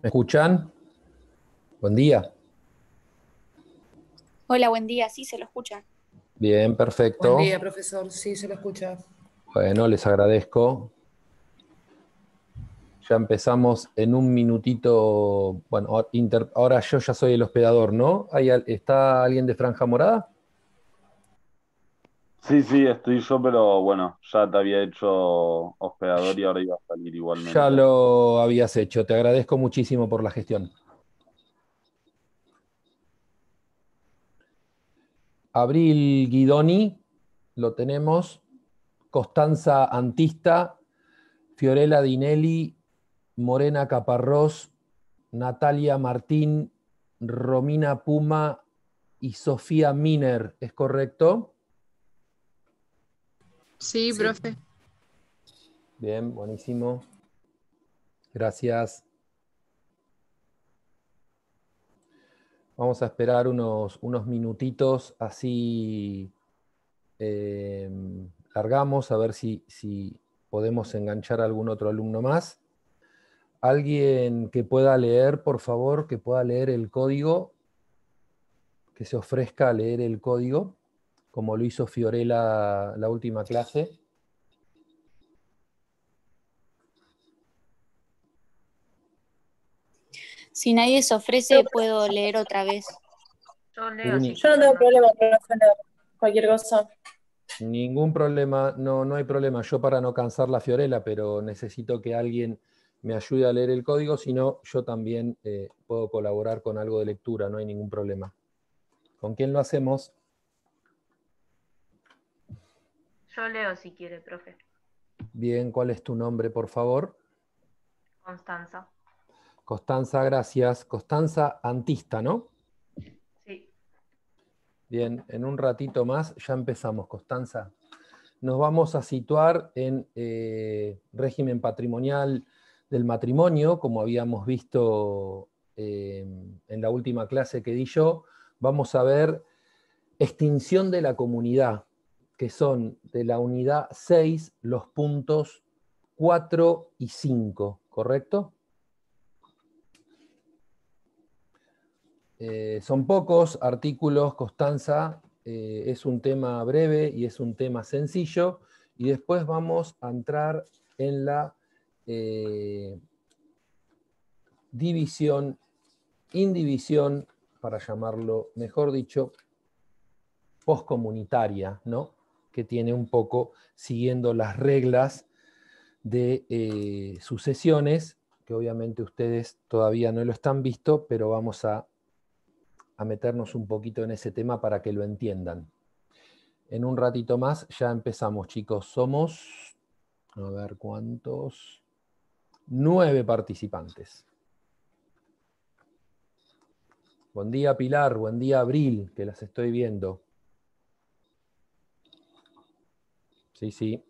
¿Me escuchan? Buen día. Hola, buen día. Sí, se lo escucha. Bien, perfecto. Buen día, profesor. Sí, se lo escucha. Bueno, les agradezco. Ya empezamos en un minutito. Bueno, ahora yo ya soy el hospedador, ¿no? ¿Está alguien de franja morada? Sí, sí, estoy yo, pero bueno, ya te había hecho hospedador y ahora iba a salir igualmente. Ya lo habías hecho, te agradezco muchísimo por la gestión. Abril Guidoni, lo tenemos. Costanza Antista, Fiorella Dinelli, Morena Caparrós, Natalia Martín, Romina Puma y Sofía Miner, ¿es correcto? Sí, profe. Bien, buenísimo. Gracias. Vamos a esperar unos, unos minutitos, así eh, largamos, a ver si, si podemos enganchar a algún otro alumno más. Alguien que pueda leer, por favor, que pueda leer el código, que se ofrezca a leer el código como lo hizo Fiorella la última clase. Si nadie se ofrece, puedo leer otra vez. Yo, no tengo problema, cualquier cosa. Ningún problema, no, no hay problema. Yo para no cansar la Fiorella, pero necesito que alguien me ayude a leer el código, si no, yo también eh, puedo colaborar con algo de lectura, no hay ningún problema. ¿Con quién lo hacemos? Yo leo si quiere, profe. Bien, ¿cuál es tu nombre, por favor? Constanza. Constanza, gracias. Constanza Antista, ¿no? Sí. Bien, en un ratito más ya empezamos, Constanza. Nos vamos a situar en eh, régimen patrimonial del matrimonio, como habíamos visto eh, en la última clase que di yo. Vamos a ver extinción de la comunidad, que son de la unidad 6 los puntos 4 y 5, ¿correcto? Eh, son pocos artículos, Constanza, eh, es un tema breve y es un tema sencillo, y después vamos a entrar en la eh, división, indivisión, para llamarlo mejor dicho, poscomunitaria, ¿no? que tiene un poco siguiendo las reglas de eh, sucesiones, que obviamente ustedes todavía no lo están visto, pero vamos a, a meternos un poquito en ese tema para que lo entiendan. En un ratito más ya empezamos, chicos. Somos, a ver cuántos, nueve participantes. Buen día, Pilar. Buen día, Abril, que las estoy viendo. Sí, sí.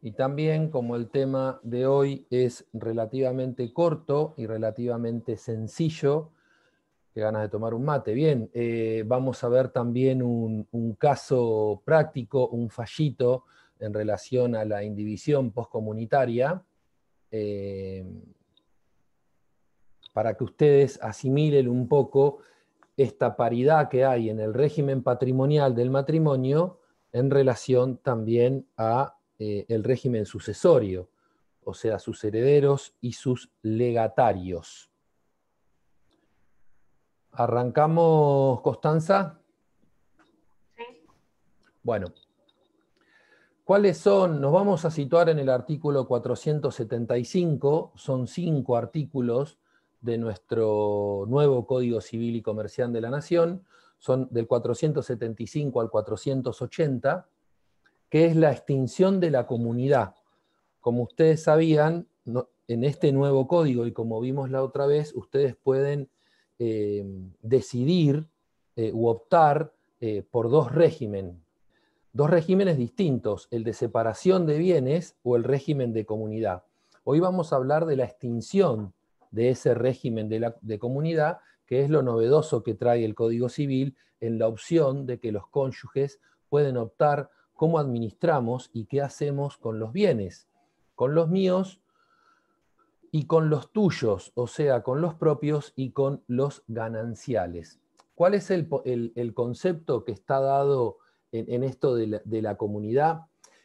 Y también como el tema de hoy es relativamente corto y relativamente sencillo, qué ganas de tomar un mate. Bien, eh, vamos a ver también un, caso práctico, un fallito en relación a la indivisión poscomunitaria, eh, para que ustedes asimilen un poco esta paridad que hay en el régimen patrimonial del matrimonio en relación también a eh, el régimen sucesorio, o sea, sus herederos y sus legatarios. ¿Arrancamos, Constanza? Sí. Bueno, ¿Cuáles son? Nos vamos a situar en el artículo 475, son cinco artículos de nuestro nuevo Código Civil y Comercial de la Nación, son del 475 al 480, que es la extinción de la comunidad. Como ustedes sabían, en este nuevo código, y como vimos la otra vez, ustedes pueden eh, decidir eh, u optar eh, por dos regímenes, dos regímenes distintos, el de separación de bienes o el régimen de comunidad. Hoy vamos a hablar de la extinción de ese régimen de, comunidad, que es lo novedoso que trae el Código Civil en la opción de que los cónyuges pueden optar cómo administramos y qué hacemos con los bienes, con los míos y con los tuyos, o sea, con los propios y con los gananciales. ¿Cuál es el, concepto que está dado en, esto de la comunidad?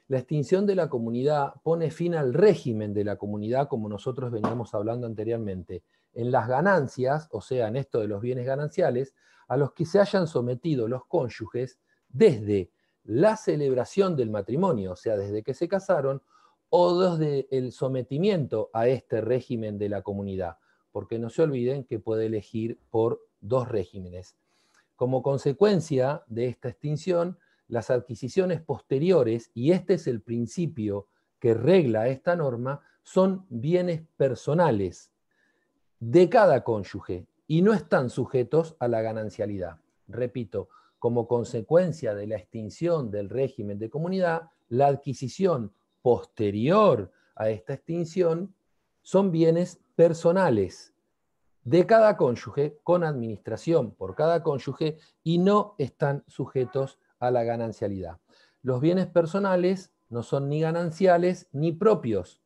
La extinción de la comunidad pone fin al régimen de la comunidad, como nosotros veníamos hablando anteriormente, en las ganancias, o sea, en esto de los bienes gananciales, a los que se hayan sometido los cónyuges desde la celebración del matrimonio, o sea, desde que se casaron, o desde el sometimiento a este régimen de la comunidad, porque no se olviden que puede elegir por dos regímenes. Como consecuencia de esta extinción, las adquisiciones posteriores, y este es el principio que regla esta norma, son bienes personales de cada cónyuge y no están sujetos a la ganancialidad. Repito, como consecuencia de la extinción del régimen de comunidad, la adquisición posterior a esta extinción son bienes personales de cada cónyuge con administración por cada cónyuge y no están sujetos a la ganancialidad. Los bienes personales no son ni gananciales ni propios.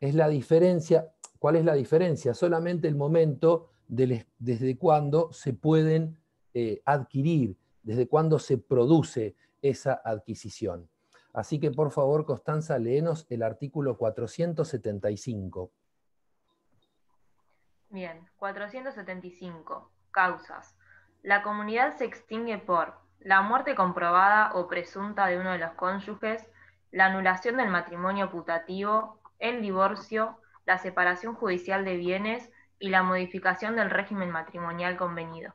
Es la diferencia. ¿Cuál es la diferencia? Solamente el momento desde cuándo se pueden eh, adquirir, desde cuándo se produce esa adquisición. Así que por favor, Constanza, léenos el artículo 475. Bien, 475. Causas. La comunidad se extingue por la muerte comprobada o presunta de uno de los cónyuges, la anulación del matrimonio putativo, el divorcio, la separación judicial de bienes y la modificación del régimen matrimonial convenido.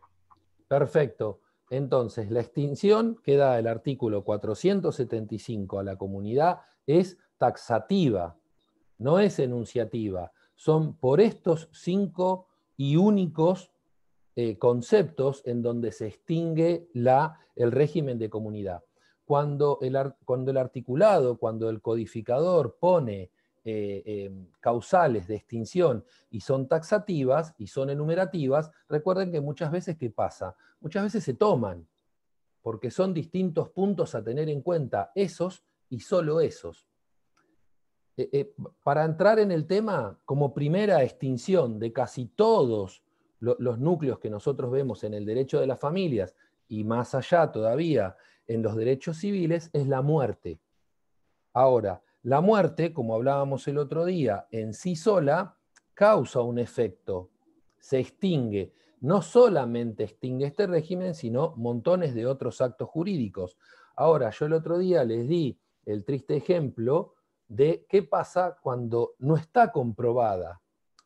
Perfecto. Entonces, la extinción que da el artículo 475 a la comunidad es taxativa, no es enunciativa. Son por estos cinco y únicos eh, conceptos en donde se extingue la, el régimen de comunidad. Cuando el, el articulado, cuando el codificador pone eh, em, causales de extinción y son taxativas y son enumerativas, recuerden que muchas veces, ¿qué pasa? Muchas veces se toman, porque son distintos puntos a tener en cuenta, esos y solo esos. Eh, para entrar en el tema, como primera extinción de casi todos los núcleos que nosotros vemos en el derecho de las familias y más allá todavía en los derechos civiles es la muerte. Ahora, la muerte, como hablábamos el otro día, en sí sola causa un efecto, se extingue. No solamente extingue este régimen, sino montones de otros actos jurídicos. Ahora, yo el otro día les di el triste ejemplo de qué pasa cuando no está comprobada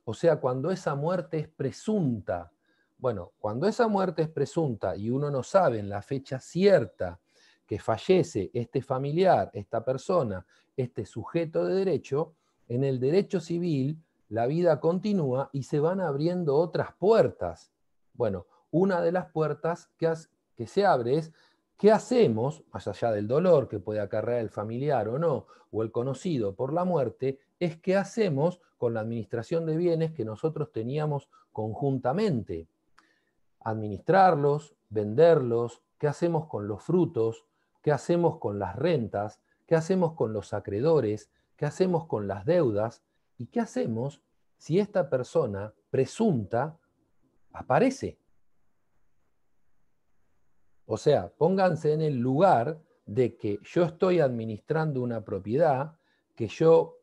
o sea, cuando esa muerte es presunta, bueno, cuando esa muerte es presunta y uno no sabe en la fecha cierta que fallece este familiar, esta persona, este sujeto de derecho, en el derecho civil la vida continúa y se van abriendo otras puertas. Bueno, una de las puertas que, se abre es qué hacemos, más allá del dolor que puede acarrear el familiar o no, o el conocido por la muerte, es qué hacemos con la administración de bienes que nosotros teníamos conjuntamente. Administrarlos, venderlos, qué hacemos con los frutos, qué hacemos con las rentas, qué hacemos con los acreedores, qué hacemos con las deudas y qué hacemos si esta persona presunta aparece. O sea, pónganse en el lugar de que yo estoy administrando una propiedad, que yo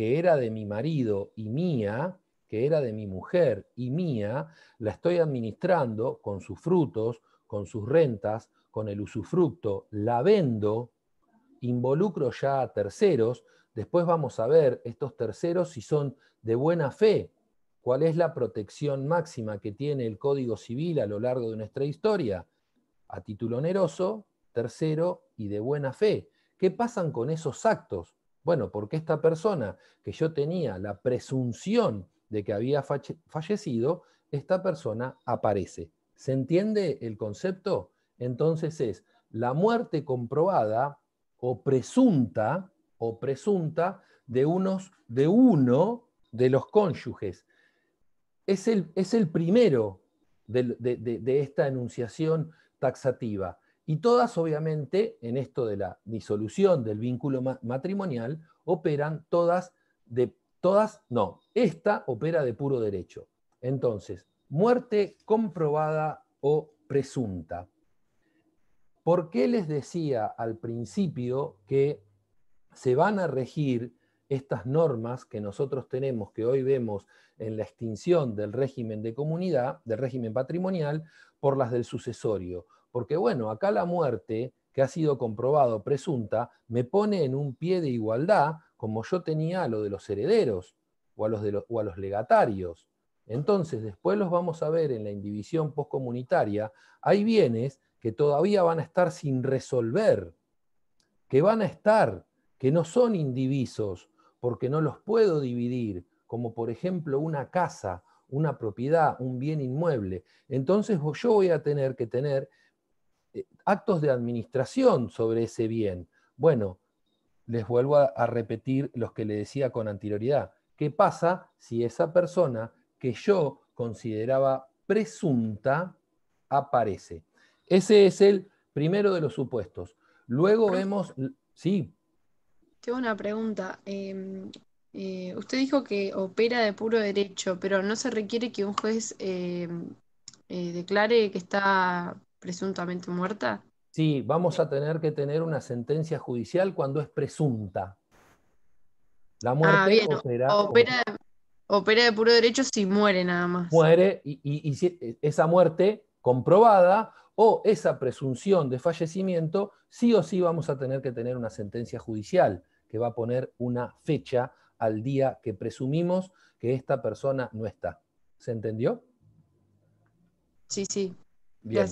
que era de mi marido y mía, que era de mi mujer y mía, la estoy administrando con sus frutos, con sus rentas, con el usufructo, la vendo, involucro ya a terceros, después vamos a ver estos terceros si son de buena fe, cuál es la protección máxima que tiene el Código Civil a lo largo de nuestra historia, a título oneroso, tercero y de buena fe. ¿Qué pasan con esos actos? Bueno, porque esta persona que yo tenía la presunción de que había fallecido, esta persona aparece. ¿Se entiende el concepto? Entonces es la muerte comprobada o presunta o presunta de, unos, de uno de los cónyuges. Es el, primero de, esta enunciación taxativa. Y todas, obviamente, en esto de la disolución del vínculo matrimonial, operan todas de todas, no, esta opera de puro derecho. Entonces, muerte comprobada o presunta. ¿Por qué les decía al principio que se van a regir estas normas que nosotros tenemos, que hoy vemos en la extinción del régimen de comunidad, del régimen patrimonial, por las del sucesorio? Porque bueno, acá la muerte, que ha sido comprobado presunta, me pone en un pie de igualdad como yo tenía a lo de los herederos o a los, de los o a los legatarios. Entonces, después los vamos a ver en la indivisión poscomunitaria, hay bienes que todavía van a estar sin resolver, que van a estar, que no son indivisos, porque no los puedo dividir, como por ejemplo una casa, una propiedad, un bien inmueble. Entonces yo voy a tener que tener actos de administración sobre ese bien. Bueno, les vuelvo a, repetir los que le decía con anterioridad. ¿Qué pasa si esa persona que yo consideraba presunta aparece? Ese es el primero de los supuestos. Luego vemos, sí. Tengo una pregunta. Em, eh, usted dijo que opera de puro derecho, pero no se requiere que un juez em, eh, declare que está presuntamente muerta? Sí, vamos a tener que tener una sentencia judicial cuando es presunta. La ah, muerte ah, opera, de puro derecho si muere nada más. Muere y, y, esa muerte comprobada o esa presunción de fallecimiento, sí o sí vamos a tener que tener una sentencia judicial que va a poner una fecha al día que presumimos que esta persona no está. ¿Se entendió? Sí, sí. Bien.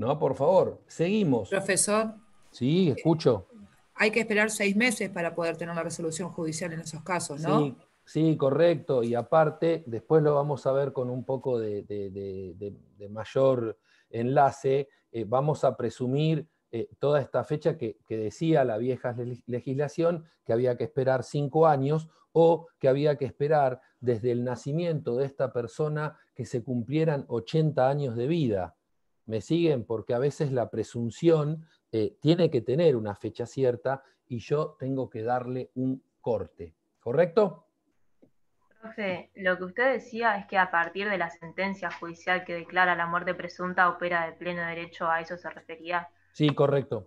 No, por favor, seguimos. Profesor. Sí, escucho. Eh, hay que esperar seis meses para poder tener una resolución judicial en esos casos, ¿no? Sí, correcto. Y aparte, después lo vamos a ver con un poco de, mayor enlace. Eh, vamos a presumir eh, toda esta fecha que, decía la vieja legislación, que había que esperar cinco años o que había que esperar desde el nacimiento de esta persona que se cumplieran 80 años de vida. ¿Me siguen? Porque a veces la presunción eh, tiene que tener una fecha cierta y yo tengo que darle un corte. ¿Correcto? Profe, lo que usted decía es que a partir de la sentencia judicial que declara la muerte presunta opera de pleno derecho, ¿a eso se refería? Sí, correcto.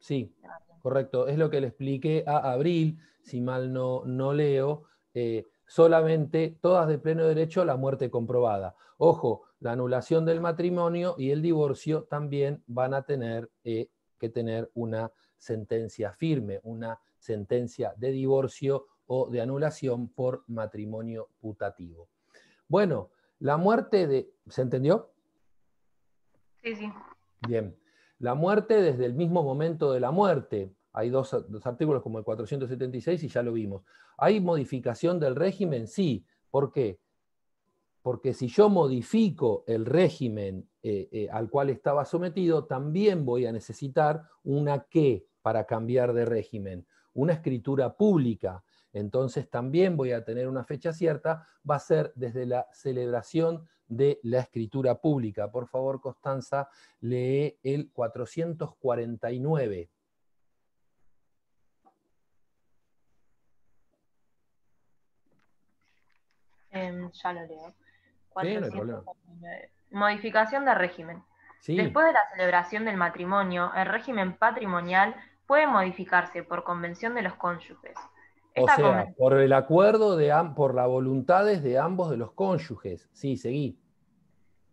Sí, ah, correcto. Es lo que le expliqué a Abril, si mal no, no leo, eh, solamente todas de pleno derecho la muerte comprobada. Ojo, la anulación del matrimonio y el divorcio también van a tener eh, que tener una sentencia firme, una sentencia de divorcio o de anulación por matrimonio putativo. Bueno, la muerte de... ¿Se entendió? Sí, sí. Bien. La muerte desde el mismo momento de la muerte. Hay dos, dos, artículos como el 476 y ya lo vimos. ¿Hay modificación del régimen? Sí. ¿Por qué? porque si yo modifico el régimen eh, eh, al cual estaba sometido, también voy a necesitar una qué para cambiar de régimen, una escritura pública. Entonces también voy a tener una fecha cierta, va a ser desde la celebración de la escritura pública. Por favor, Constanza, lee el 449. Em, ya lo leo modificación de régimen. Después de la celebración del matrimonio, el régimen patrimonial puede modificarse por convención de los cónyuges. o sea, por el acuerdo de por las voluntades de ambos de los cónyuges. Sí, seguí.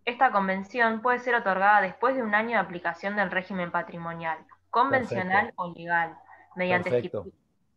Esta convención puede ser otorgada después de un año de aplicación del régimen patrimonial, convencional o legal, mediante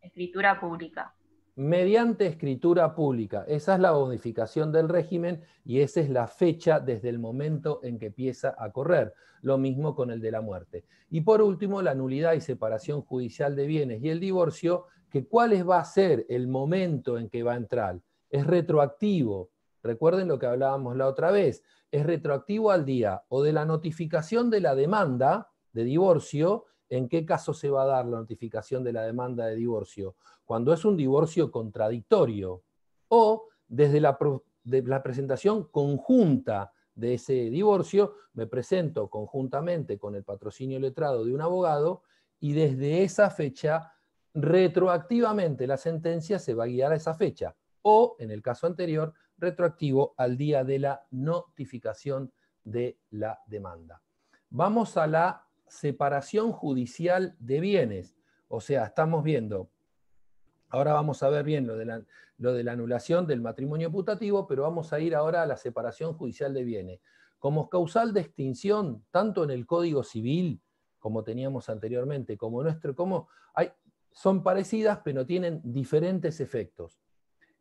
escritura pública mediante escritura pública. Esa es la bonificación del régimen y esa es la fecha desde el momento en que empieza a correr. Lo mismo con el de la muerte. Y por último, la nulidad y separación judicial de bienes y el divorcio, que cuál va a ser el momento en que va a entrar. Es retroactivo. Recuerden lo que hablábamos la otra vez. Es retroactivo al día o de la notificación de la demanda de divorcio ¿En qué caso se va a dar la notificación de la demanda de divorcio? Cuando es un divorcio contradictorio o desde la, presentación conjunta de ese divorcio, me presento conjuntamente con el patrocinio letrado de un abogado y desde esa fecha, retroactivamente la sentencia se va a guiar a esa fecha o, en el caso anterior, retroactivo al día de la notificación de la demanda. Vamos a la separación judicial de bienes. O sea, estamos viendo, ahora vamos a ver bien lo de, la, anulación del matrimonio putativo, pero vamos a ir ahora a la separación judicial de bienes. Como causal de extinción, tanto en el Código Civil, como teníamos anteriormente, como nuestro, como hay, son parecidas, pero tienen diferentes efectos.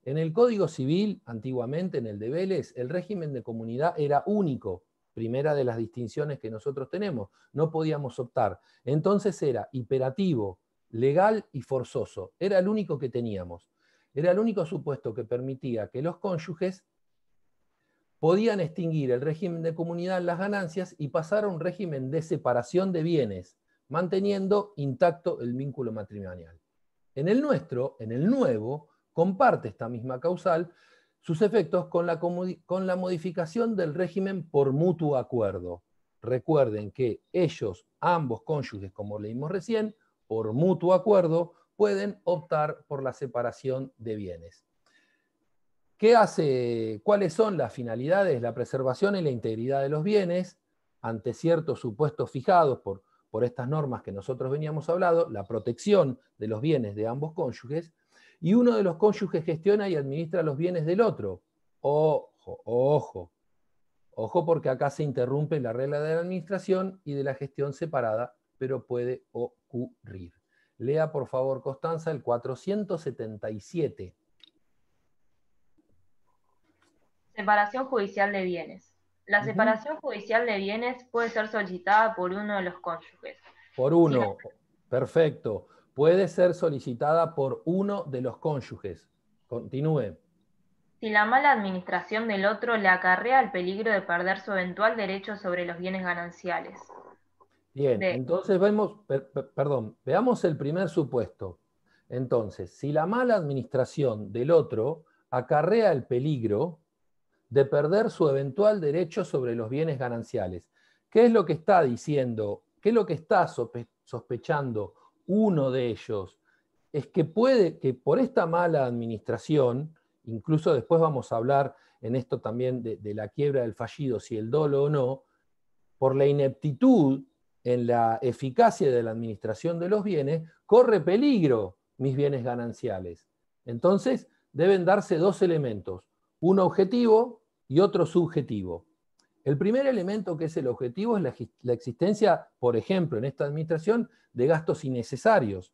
En el Código Civil, antiguamente, en el de Vélez, el régimen de comunidad era único primera de las distinciones que nosotros tenemos. No podíamos optar. Entonces era imperativo, legal y forzoso. Era el único que teníamos. Era el único supuesto que permitía que los cónyuges podían extinguir el régimen de comunidad en las ganancias y pasar a un régimen de separación de bienes, manteniendo intacto el vínculo matrimonial. En el nuestro, en el nuevo, comparte esta misma causal, sus efectos con la, con la modificación del régimen por mutuo acuerdo. Recuerden que ellos, ambos cónyuges, como leímos recién, por mutuo acuerdo, pueden optar por la separación de bienes. ¿Qué hace? ¿Cuáles son las finalidades? La preservación y la integridad de los bienes ante ciertos supuestos fijados por, por estas normas que nosotros veníamos hablando, la protección de los bienes de ambos cónyuges y uno de los cónyuges gestiona y administra los bienes del otro. Ojo, ojo. Ojo porque acá se interrumpe la regla de la administración y de la gestión separada, pero puede ocurrir. Lea por favor, Constanza, el 477. Separación judicial de bienes. La separación judicial de bienes puede ser solicitada por uno de los cónyuges. Por uno, perfecto puede ser solicitada por uno de los cónyuges. Continúe. Si la mala administración del otro le acarrea el peligro de perder su eventual derecho sobre los bienes gananciales. Bien, entonces vemos, perdón, veamos el primer supuesto. Entonces, si la mala administración del otro acarrea el peligro de perder su eventual derecho sobre los bienes gananciales, ¿qué es lo que está diciendo? ¿Qué es lo que está sospechando uno de ellos es que puede que por esta mala administración, incluso después vamos a hablar en esto también de, la quiebra del fallido, si el dolo o no, por la ineptitud en la eficacia de la administración de los bienes, corre peligro mis bienes gananciales. Entonces, deben darse dos elementos, uno objetivo y otro subjetivo. El primer elemento que es el objetivo es la, existencia, por ejemplo, en esta administración, de gastos innecesarios,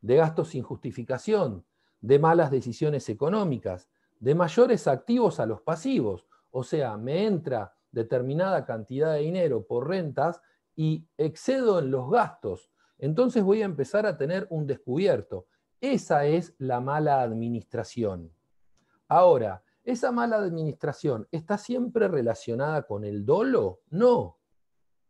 de gastos sin justificación, de malas decisiones económicas, de mayores activos a los pasivos. O sea, me entra determinada cantidad de dinero por rentas y excedo en los gastos. Entonces voy a empezar a tener un descubierto. Esa es la mala administración. Ahora, ¿Esa mala administración está siempre relacionada con el dolo? No.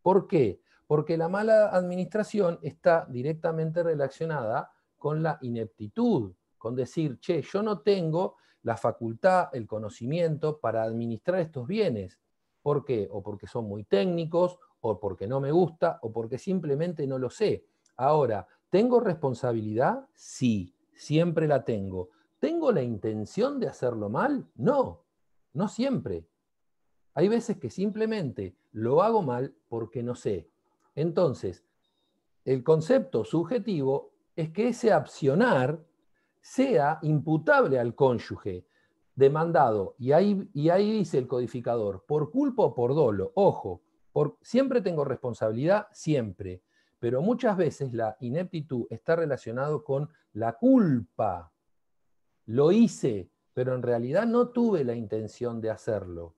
¿Por qué? Porque la mala administración está directamente relacionada con la ineptitud, con decir, che, yo no tengo la facultad, el conocimiento para administrar estos bienes. ¿Por qué? O porque son muy técnicos, o porque no me gusta, o porque simplemente no lo sé. Ahora, ¿tengo responsabilidad? Sí, siempre la tengo. ¿Tengo la intención de hacerlo mal? No, no siempre. Hay veces que simplemente lo hago mal porque no sé. Entonces, el concepto subjetivo es que ese accionar sea imputable al cónyuge demandado, y ahí, y ahí dice el codificador, por culpa o por dolo, ojo, por, siempre tengo responsabilidad, siempre, pero muchas veces la ineptitud está relacionada con la culpa, lo hice, pero en realidad no tuve la intención de hacerlo.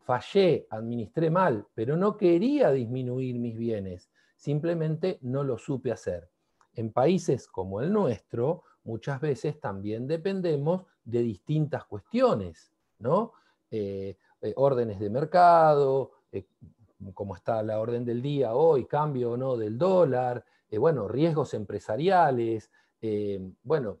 Fallé, administré mal, pero no quería disminuir mis bienes, simplemente no lo supe hacer. En países como el nuestro, muchas veces también dependemos de distintas cuestiones, ¿no? Eh, eh, órdenes de mercado, eh, como está la orden del día hoy, cambio o no del dólar, bueno, riesgos empresariales, bueno,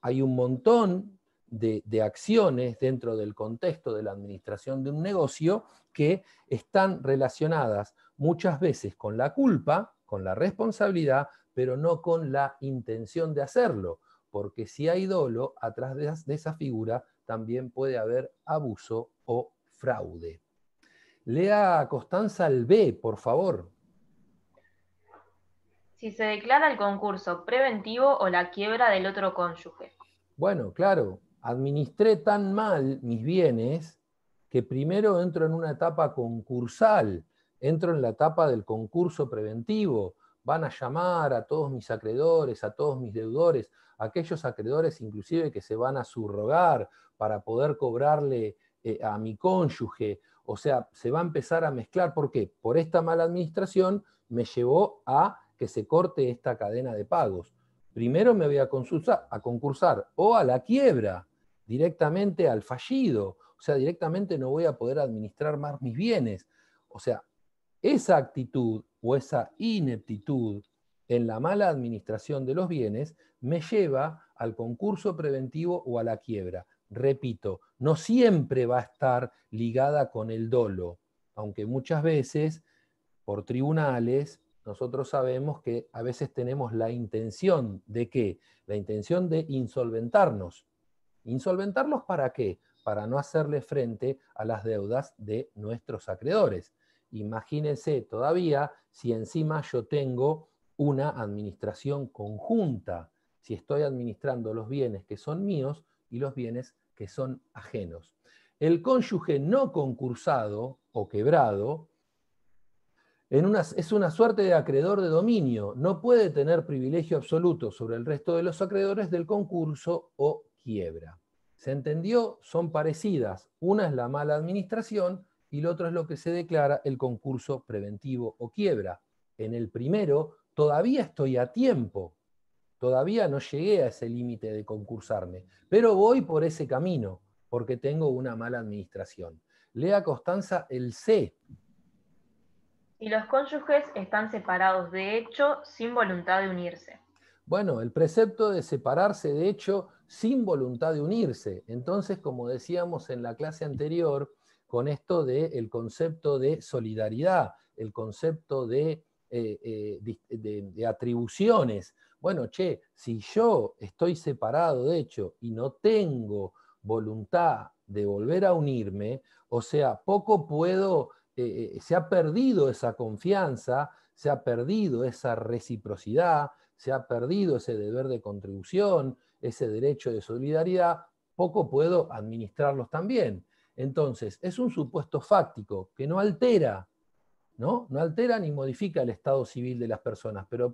hay un montón de, acciones dentro del contexto de la administración de un negocio que están relacionadas muchas veces con la culpa, con la responsabilidad, pero no con la intención de hacerlo, porque si hay dolo, atrás de, esa figura también puede haber abuso o fraude. Lea Costanza el B, por favor si se declara el concurso preventivo o la quiebra del otro cónyuge. Bueno, claro, administré tan mal mis bienes que primero entro en una etapa concursal, entro en la etapa del concurso preventivo. Van a llamar a todos mis acreedores, a todos mis deudores, aquellos acreedores inclusive que se van a subrogar para poder cobrarle eh, a mi cónyuge. O sea, se va a empezar a mezclar. ¿Por qué? Por esta mala administración me llevó a que se corte esta cadena de pagos. Primero me voy a, a concursar o a la quiebra, directamente al fallido, o sea, directamente no voy a poder administrar más mis bienes. O sea, esa actitud o esa ineptitud en la mala administración de los bienes me lleva al concurso preventivo o a la quiebra. Repito, no siempre va a estar ligada con el dolo, aunque muchas veces por tribunales, nosotros sabemos que a veces tenemos la intención de qué? La intención de insolventarnos. ¿Insolventarlos para qué? Para no hacerle frente a las deudas de nuestros acreedores. Imagínense todavía si encima yo tengo una administración conjunta, si estoy administrando los bienes que son míos y los bienes que son ajenos. El cónyuge no concursado o quebrado es una suerte de acreedor de dominio, no puede tener privilegio absoluto sobre el resto de los acreedores del concurso o quiebra. ¿Se entendió? Son parecidas. Una es la mala administración y la otra es lo que se declara el concurso preventivo o quiebra. En el primero, todavía estoy a tiempo, todavía no llegué a ese límite de concursarme, pero voy por ese camino porque tengo una mala administración. Lea Constanza el C y los cónyuges están separados de hecho sin voluntad de unirse. Bueno, el precepto de separarse de hecho sin voluntad de unirse. Entonces, como decíamos en la clase anterior, con esto del el concepto de solidaridad, el concepto de, eh, eh, de, de atribuciones. Bueno, che, si yo estoy separado de hecho y no tengo voluntad de volver a unirme, o sea, poco puedo eh, eh, se ha perdido esa confianza, se ha perdido esa reciprocidad, se ha perdido ese deber de contribución, ese derecho de solidaridad, poco puedo administrarlos también. Entonces, es un supuesto fáctico que no altera, ¿no? No altera ni modifica el estado civil de las personas, pero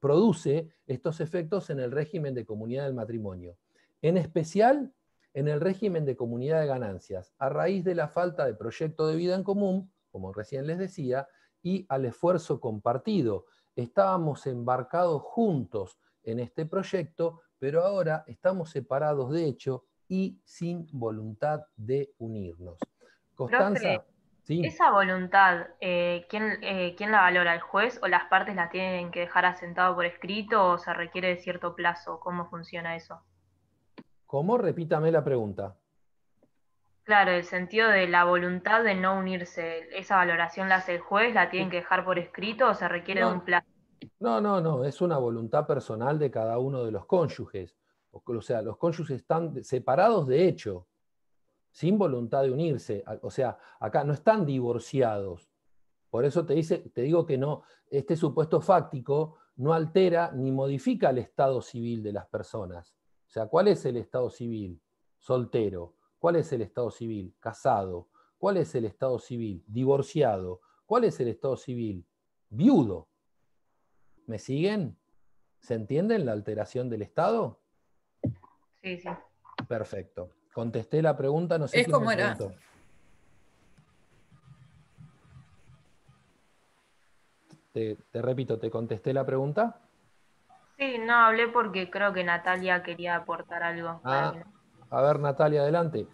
produce estos efectos en el régimen de comunidad del matrimonio. En especial en el régimen de comunidad de ganancias, a raíz de la falta de proyecto de vida en común, como recién les decía, y al esfuerzo compartido. Estábamos embarcados juntos en este proyecto, pero ahora estamos separados de hecho y sin voluntad de unirnos. Constanza. ¿Esa voluntad, eh, ¿quién, eh, ¿quién, la valora, el juez o las partes la tienen que dejar asentado por escrito o se requiere de cierto plazo? ¿Cómo funciona eso? ¿Cómo? Repítame la pregunta. Claro, el sentido de la voluntad de no unirse, esa valoración la hace el juez, la tienen que dejar por escrito o se requiere de un plan. No, no, no, es una voluntad personal de cada uno de los cónyuges. O sea, los cónyuges están separados de hecho, sin voluntad de unirse. O sea, acá no están divorciados. Por eso te, dice, te digo que no, este supuesto fáctico no altera ni modifica el estado civil de las personas. O sea, ¿cuál es el estado civil? Soltero. ¿Cuál es el estado civil? Casado. ¿Cuál es el estado civil? Divorciado. ¿Cuál es el estado civil? Viudo. ¿Me siguen? ¿Se entienden la alteración del estado? Sí, sí. Perfecto. Contesté la pregunta, no sé es como era. Te, te repito, ¿te contesté la pregunta? Sí, no hablé porque creo que Natalia quería aportar algo. Ah, a ver, Natalia, adelante.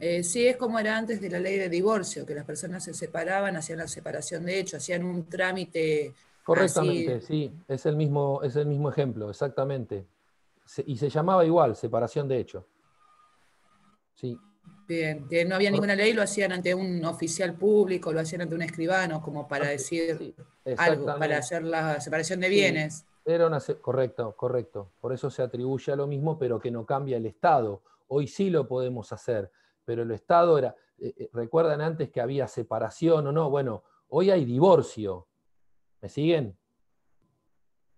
Eh, sí, es como era antes de la ley de divorcio, que las personas se separaban, hacían la separación de hecho, hacían un trámite. Correctamente, sí, es el, mismo, es el mismo ejemplo, exactamente. y se llamaba igual, separación de hecho. Sí. Bien, que no había ninguna ley, lo hacían ante un oficial público, lo hacían ante un escribano, como para ah, decir algo, para hacer la separación de bienes. Era correcto, correcto. Por eso se atribuye a lo mismo, pero que no cambia el Estado. Hoy sí lo podemos hacer, pero el Estado era, eh, eh, recuerdan antes que había separación o no, bueno, hoy hay divorcio. ¿Me siguen?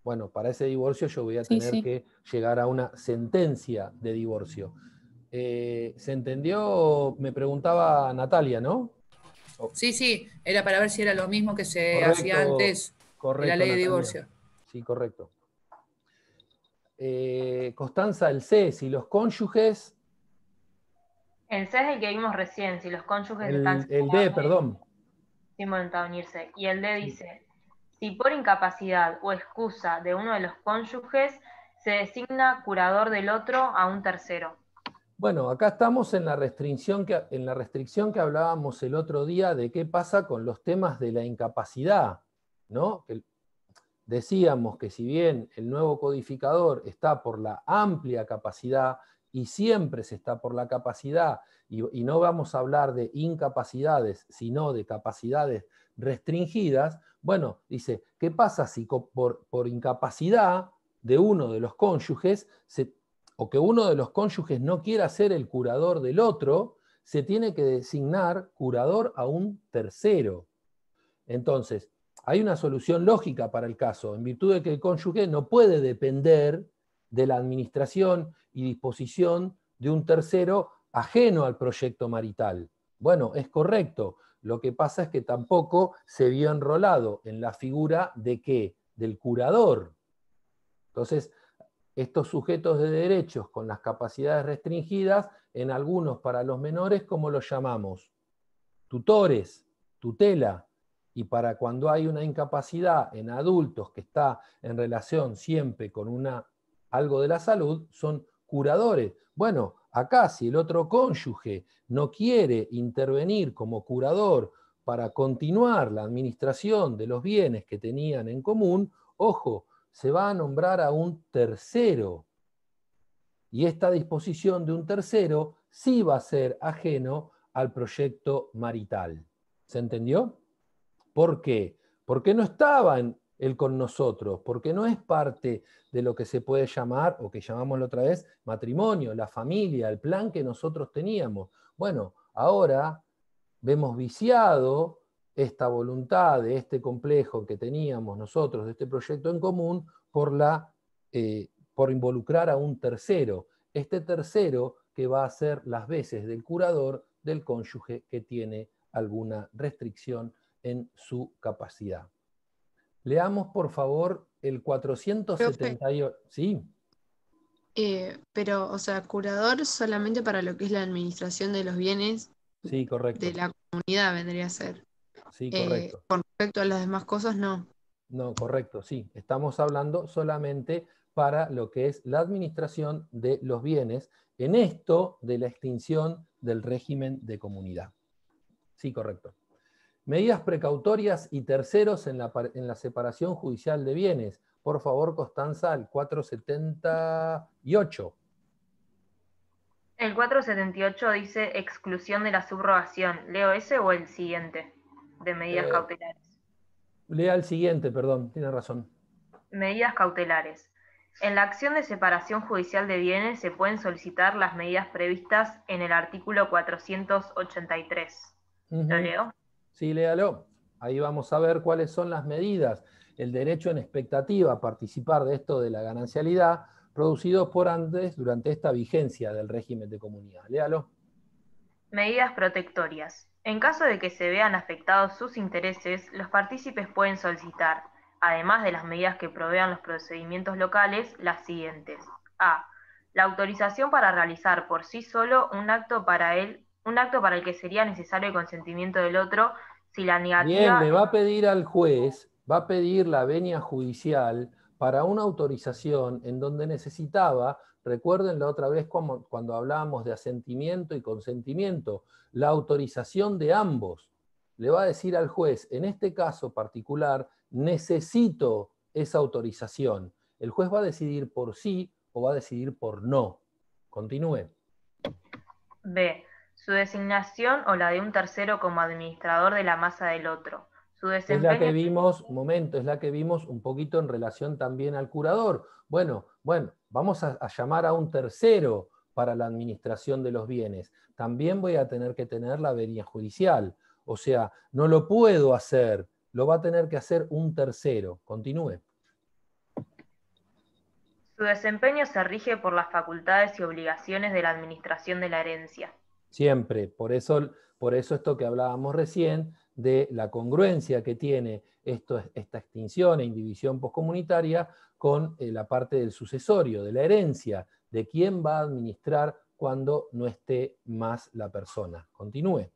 Bueno, para ese divorcio yo voy a tener que llegar a una sentencia de divorcio. Eh, ¿Se entendió? Me preguntaba Natalia, ¿no? Sí, sí, era para ver si era lo mismo que se hacía antes correcto, la ley de divorcio. Sí, correcto. Eh, Constanza, el C, si los cónyuges... El C es el que vimos recién, si los cónyuges están... El D, perdón. unirse. Y el D dice, si por incapacidad o excusa de uno de los cónyuges se designa curador del otro a un tercero. Bueno, acá estamos en la, restricción que, en la restricción que hablábamos el otro día de qué pasa con los temas de la incapacidad, ¿no? decíamos que si bien el nuevo codificador está por la amplia capacidad y siempre se está por la capacidad, y, no vamos a hablar de incapacidades, sino de capacidades restringidas, bueno, dice, ¿qué pasa si por, incapacidad de uno de los cónyuges, o que uno de los cónyuges no quiera ser el curador del otro, se tiene que designar curador a un tercero? Entonces, hay una solución lógica para el caso, en virtud de que el cónyuge no puede depender de la administración y disposición de un tercero ajeno al proyecto marital. Bueno, es correcto. Lo que pasa es que tampoco se vio enrolado en la figura de qué? Del curador. Entonces, estos sujetos de derechos con las capacidades restringidas, en algunos para los menores, ¿cómo los llamamos? Tutores, tutela, y para cuando hay una incapacidad en adultos que está en relación siempre con una, algo de la salud, son curadores. Bueno, acá si el otro cónyuge no quiere intervenir como curador para continuar la administración de los bienes que tenían en común, ojo, se va a nombrar a un tercero. Y esta disposición de un tercero sí va a ser ajeno al proyecto marital. ¿Se entendió? ¿Por qué? Porque no estaba Él con nosotros, porque no es parte de lo que se puede llamar, o que llamamos la otra vez, matrimonio, la familia, el plan que nosotros teníamos. Bueno, ahora vemos viciado esta voluntad de este complejo que teníamos nosotros, de este proyecto en común, por, eh, por involucrar a un tercero. Este tercero que va a ser las veces del curador del cónyuge que tiene alguna restricción en su capacidad. Leamos, por favor, el 478. Sí. Eh, pero, o sea, curador solamente para lo que es la administración de los bienes sí, correcto. de la comunidad vendría a ser. Sí, eh, correcto. con respecto a las demás cosas, no. No, correcto, sí. Estamos hablando solamente para lo que es la administración de los bienes en esto de la extinción del régimen de comunidad. Sí, correcto. Medidas precautorias y terceros en la, separación judicial de bienes. Por favor, Constanza, el 478. El 478 dice exclusión de la subrogación. ¿Leo ese o el siguiente de medidas eh, cautelares? Lea el siguiente, perdón, tiene razón. Medidas cautelares. En la acción de separación judicial de bienes se pueden solicitar las medidas previstas en el artículo 483. ¿Lo leo? Sí, léalo. Ahí vamos a ver cuáles son las medidas. El derecho en expectativa a participar de esto de la ganancialidad producido por antes durante esta vigencia del régimen de comunidad. Léalo. Medidas protectorias. En caso de que se vean afectados sus intereses, los partícipes pueden solicitar, además de las medidas que provean los procedimientos locales, las siguientes. A. La autorización para realizar por sí solo un acto para él un acto para el que sería necesario el consentimiento del otro si la negativa... Bien, le va a pedir al juez, va a pedir la venia judicial para una autorización en donde necesitaba, recuerden la otra vez cuando, cuando hablábamos de asentimiento y consentimiento, la autorización de ambos. Le va a decir al juez, en este caso particular, necesito esa autorización. El juez va a decidir por sí o va a decidir por no. Continúe. B. Su designación o la de un tercero como administrador de la masa del otro. Es la que vimos, momento, es la que vimos un poquito en relación también al curador. Bueno, bueno, vamos a llamar a un tercero para la administración de los bienes. También voy a tener que tener la avería judicial. O sea, no lo puedo hacer, lo va a tener que hacer un tercero. Continúe. Su desempeño se rige por las facultades y obligaciones de la administración de la herencia. Siempre. Por eso, por eso esto que hablábamos recién de la congruencia que tiene esto, esta extinción e indivisión poscomunitaria con eh, la parte del sucesorio, de la herencia, de quién va a administrar cuando no esté más la persona. Continúe.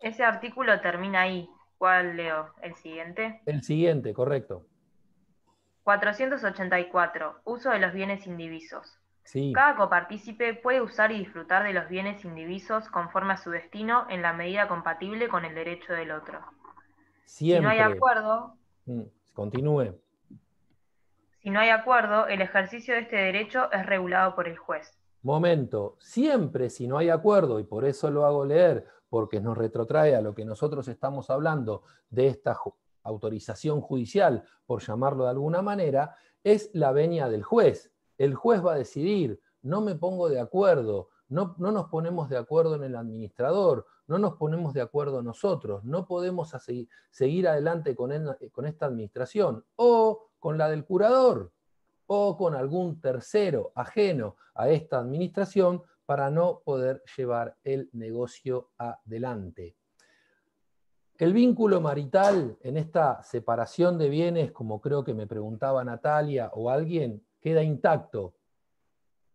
Ese artículo termina ahí. ¿Cuál leo? ¿El siguiente? El siguiente, correcto. 484. Uso de los bienes indivisos. Cada copartícipe puede usar y disfrutar de los bienes indivisos conforme a su destino en la medida compatible con el derecho del otro. Siempre. Si no hay acuerdo. Mm, continúe. Si no hay acuerdo, el ejercicio de este derecho es regulado por el juez. Momento, siempre si no hay acuerdo, y por eso lo hago leer, porque nos retrotrae a lo que nosotros estamos hablando de esta autorización judicial, por llamarlo de alguna manera, es la venia del juez el juez va a decidir, no me pongo de acuerdo, no, no, nos ponemos de acuerdo en el administrador, no nos ponemos de acuerdo nosotros, no podemos seguir adelante con, con esta administración o con la del curador o con algún tercero ajeno a esta administración para no poder llevar el negocio adelante. El vínculo marital en esta separación de bienes, como creo que me preguntaba Natalia o alguien, queda intacto.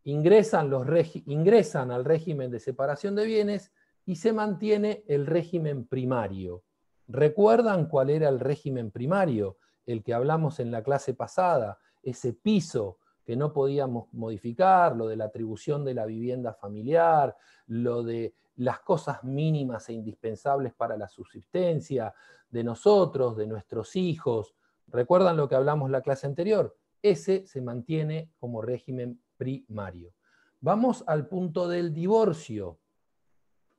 Ingresan, los ingresan al régimen de separación de bienes y se mantiene el régimen primario. ¿Recuerdan cuál era el régimen primario? El que hablamos en la clase pasada, ese piso que no podíamos modificar, lo de la atribución de la vivienda familiar, lo de las cosas mínimas e indispensables para la subsistencia de nosotros, de nuestros hijos. ¿Recuerdan lo que hablamos la clase anterior? ese se mantiene como régimen primario. Vamos al punto del divorcio,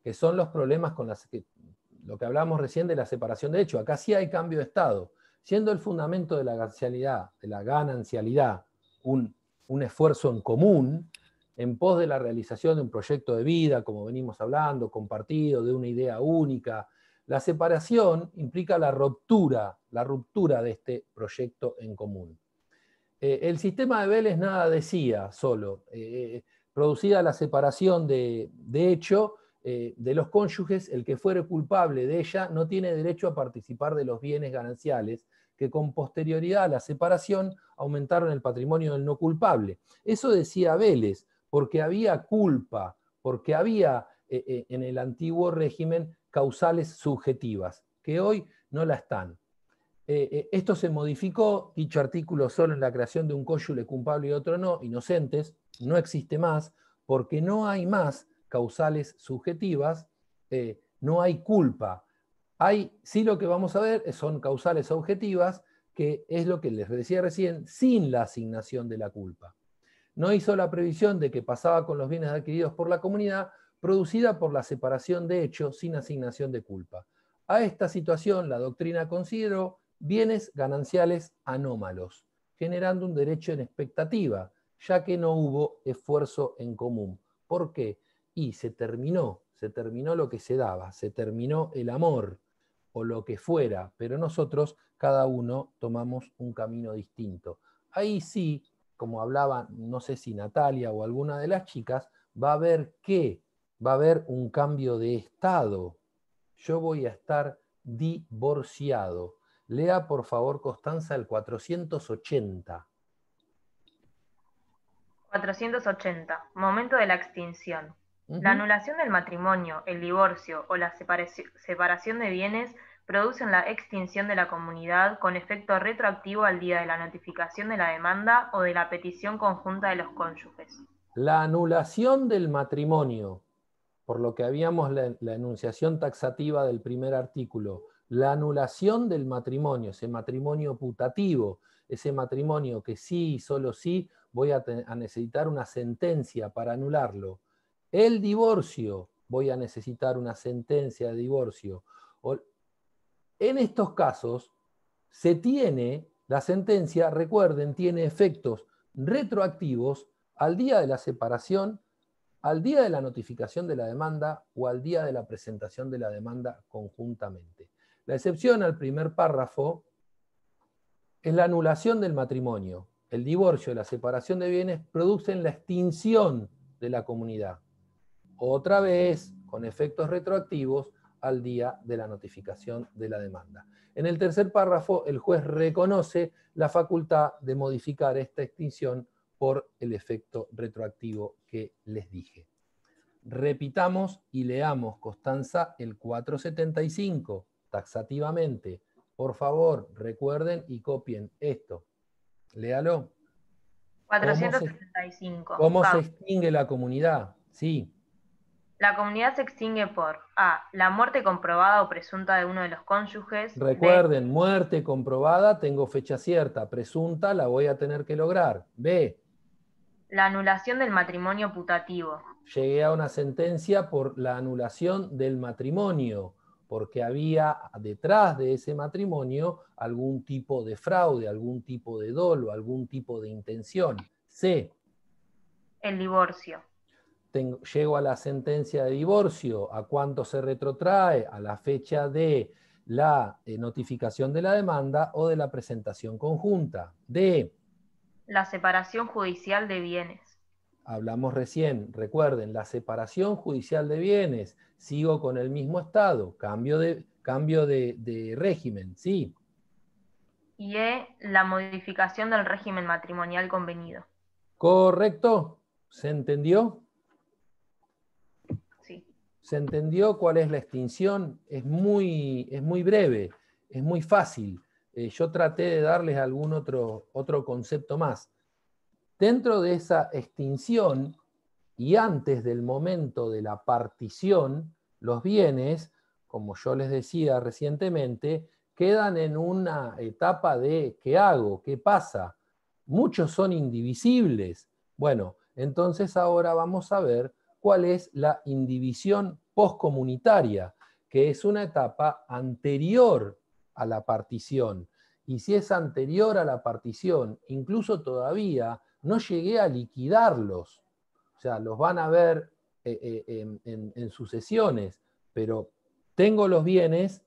que son los problemas con las que, lo que hablamos recién de la separación de hecho. Acá sí hay cambio de estado, siendo el fundamento de la ganancialidad, de la ganancialidad un, un esfuerzo en común en pos de la realización de un proyecto de vida, como venimos hablando, compartido, de una idea única. La separación implica la ruptura, la ruptura de este proyecto en común. Eh, el sistema de Vélez nada decía solo, eh, eh, producida la separación de, de hecho de los cónyuges, el que fuere culpable de ella no tiene derecho a participar de los bienes gananciales que con posterioridad a la separación aumentaron el patrimonio del no culpable. Eso decía Vélez, porque había culpa, porque había en el antiguo régimen causales subjetivas, que hoy no la están. Eh, eh, esto se modificó, dicho artículo solo en la creación de un cónyuge culpable y otro no, inocentes, no existe más, porque no hay más causales subjetivas, eh, no hay culpa. Hay, sí lo que vamos a ver son causales objetivas, que es lo que les decía recién, sin la asignación de la culpa. No hizo la previsión de que pasaba con los bienes adquiridos por la comunidad, producida por la separación de hecho sin asignación de culpa. A esta situación la doctrina consideró bienes gananciales anómalos, generando un derecho en expectativa, ya que no hubo esfuerzo en común. ¿Por qué? Y se terminó, se terminó lo que se daba, se terminó el amor o lo que fuera, pero nosotros cada uno tomamos un camino distinto. Ahí sí, como hablaba, no sé si Natalia o alguna de las chicas, va a haber que, va a haber un cambio de estado. Yo voy a estar divorciado. Lea, por favor, Constanza, el 480. 480. Momento de la extinción. La anulación del matrimonio, el divorcio o la separación de bienes producen la extinción de la comunidad con efecto retroactivo al día de la notificación de la demanda o de la petición conjunta de los cónyuges. La anulación del matrimonio, por lo que habíamos la enunciación taxativa del primer artículo, la anulación del matrimonio, ese matrimonio putativo, ese matrimonio que sí y solo sí voy a, necesitar una sentencia para anularlo. El divorcio, voy a necesitar una sentencia de divorcio. en estos casos, se tiene, la sentencia, recuerden, tiene efectos retroactivos al día de la separación, al día de la notificación de la demanda o al día de la presentación de la demanda conjuntamente. La excepción al primer párrafo es la anulación del matrimonio. El divorcio y la separación de bienes producen la extinción de la comunidad. Otra vez, con efectos retroactivos, al día de la notificación de la demanda. En el tercer párrafo, el juez reconoce la facultad de modificar esta extinción por el efecto retroactivo que les dije. Repitamos y leamos, Constanza, el 475 taxativamente, por favor, recuerden y copien esto. Léalo. 475. ¿Cómo, se, extingue la comunidad? Sí. La comunidad se extingue por A. La muerte comprobada o presunta de uno de los cónyuges. Recuerden, muerte comprobada, tengo fecha cierta. Presunta, la voy a tener que lograr. B. La anulación del matrimonio putativo. Llegué a una sentencia por la anulación del matrimonio porque había detrás de ese matrimonio algún tipo de fraude, algún tipo de dolo, algún tipo de intención. C. El divorcio. llego a la sentencia de divorcio, a cuánto se retrotrae, a la fecha de la eh, notificación de la demanda o de la presentación conjunta. D. La separación judicial de bienes. Hablamos recién, recuerden, la separación judicial de bienes, sigo con el mismo Estado, cambio de, cambio de, régimen, sí. Y e, la modificación del régimen matrimonial convenido. Correcto, ¿se entendió? Sí. ¿Se entendió cuál es la extinción? Es muy, breve, es muy fácil. Eh, yo traté de darles algún otro concepto más. Dentro de esa extinción y antes del momento de la partición, los bienes, como yo les decía recientemente, quedan en una etapa de ¿qué hago? ¿Qué pasa? Muchos son indivisibles. Bueno, entonces ahora vamos a ver cuál es la indivisión poscomunitaria, que es una etapa anterior a la partición. Y si es anterior a la partición, incluso todavía no llegué a liquidarlos. O sea, los van a ver eh, eh, en, en sucesiones, pero tengo los bienes,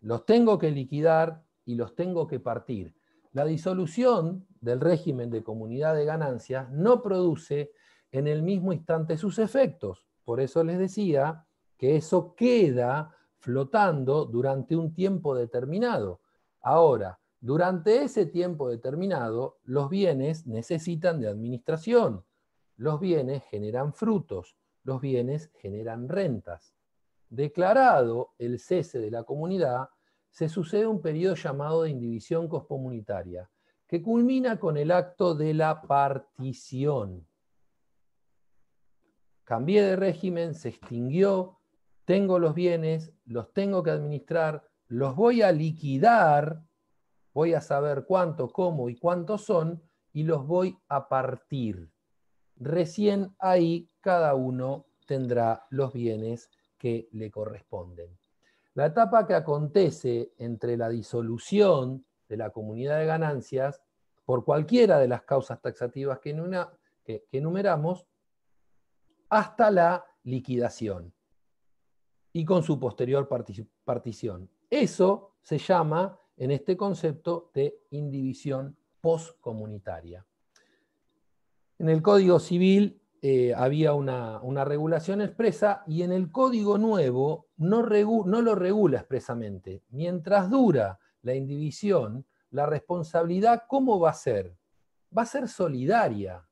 los tengo que liquidar y los tengo que partir. La disolución del régimen de comunidad de ganancias no produce en el mismo instante sus efectos. Por eso les decía que eso queda flotando durante un tiempo determinado. Ahora, durante ese tiempo determinado, los bienes necesitan de administración, los bienes generan frutos, los bienes generan rentas. Declarado el cese de la comunidad, se sucede un periodo llamado de indivisión coscomunitaria, que culmina con el acto de la partición. Cambié de régimen, se extinguió, tengo los bienes, los tengo que administrar, los voy a liquidar voy a saber cuánto, cómo y cuántos son y los voy a partir. Recién ahí cada uno tendrá los bienes que le corresponden. La etapa que acontece entre la disolución de la comunidad de ganancias por cualquiera de las causas taxativas que, que enumeramos hasta la liquidación y con su posterior partición. Eso se llama en este concepto de indivisión poscomunitaria. En el Código Civil eh, había una, regulación expresa y en el Código Nuevo no, no lo regula expresamente. Mientras dura la indivisión, la responsabilidad, ¿cómo va a ser? Va a ser solidaria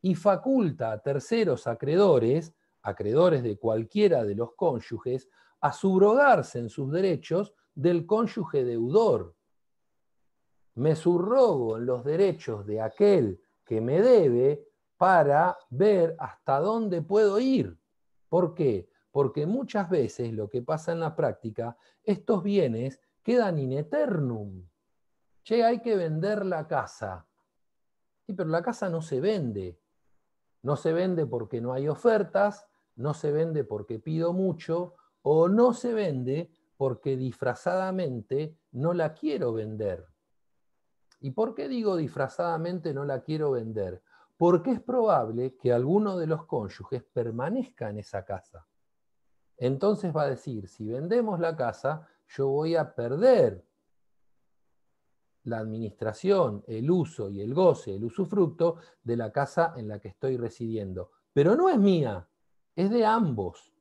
y faculta a terceros acreedores, acreedores de cualquiera de los cónyuges, a subrogarse en sus derechos del cónyuge deudor. Me surrogo en los derechos de aquel que me debe para ver hasta dónde puedo ir. ¿Por qué? Porque muchas veces lo que pasa en la práctica, estos bienes quedan in eternum. Che, hay que vender la casa. Sí, pero la casa no se vende. No se vende porque no hay ofertas, no se vende porque pido mucho, o no se vende porque disfrazadamente no la quiero vender. ¿Y por qué digo disfrazadamente no la quiero vender? Porque es probable que alguno de los cónyuges permanezca en esa casa. Entonces va a decir, si vendemos la casa, yo voy a perder la administración, el uso y el goce, el usufructo de la casa en la que estoy residiendo. Pero no es mía, es de ambos.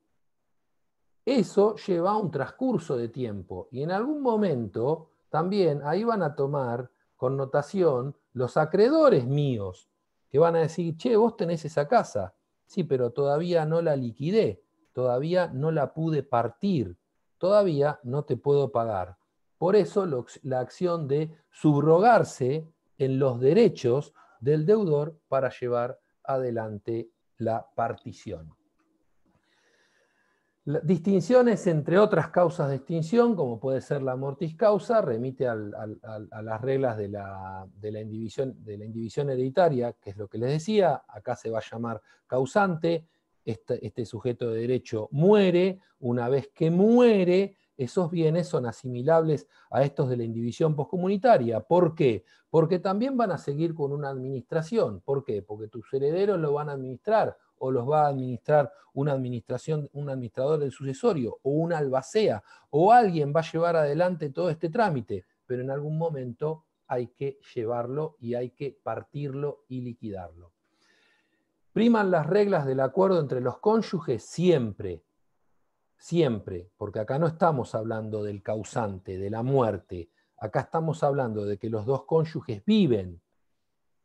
Eso lleva un transcurso de tiempo y en algún momento también ahí van a tomar connotación los acreedores míos, que van a decir, che, vos tenés esa casa, sí, pero todavía no la liquidé, todavía no la pude partir, todavía no te puedo pagar. Por eso la acción de subrogarse en los derechos del deudor para llevar adelante la partición. Distinciones entre otras causas de extinción, como puede ser la mortis causa, remite a las reglas de la, indivisión, de la, hereditaria, que es lo que les decía, acá se va a llamar causante, este, este sujeto de derecho muere, una vez que muere, esos bienes son asimilables a estos de la indivisión poscomunitaria. ¿Por qué? Porque también van a seguir con una administración. ¿Por qué? Porque tus herederos lo van a administrar o los va a administrar una administración, un administrador del sucesorio o una albacea o alguien va a llevar adelante todo este trámite, pero en algún momento hay que llevarlo y hay que partirlo y liquidarlo. Priman las reglas del acuerdo entre los cónyuges siempre, siempre, porque acá no estamos hablando del causante, de la muerte, acá estamos hablando de que los dos cónyuges viven,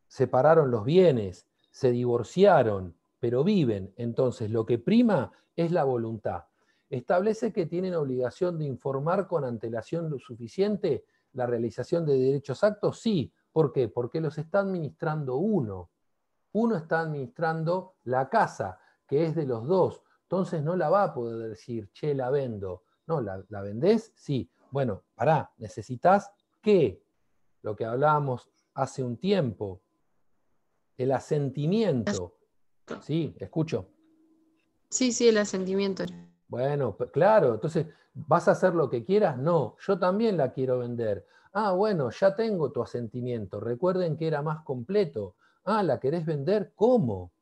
separaron los bienes, se divorciaron, pero viven. Entonces, lo que prima es la voluntad. Establece que tienen obligación de informar con antelación lo suficiente la realización de derechos actos, sí. ¿Por qué? Porque los está administrando uno. Uno está administrando la casa, que es de los dos. Entonces no la va a poder decir, che, la vendo. No, la, la vendés, sí. Bueno, pará, necesitas que lo que hablábamos hace un tiempo, el asentimiento Sí, escucho. Sí, sí, el asentimiento. Bueno, claro, entonces, ¿vas a hacer lo que quieras? No, yo también la quiero vender. Ah, bueno, ya tengo tu asentimiento. Recuerden que era más completo. Ah, ¿la querés vender? ¿Cómo?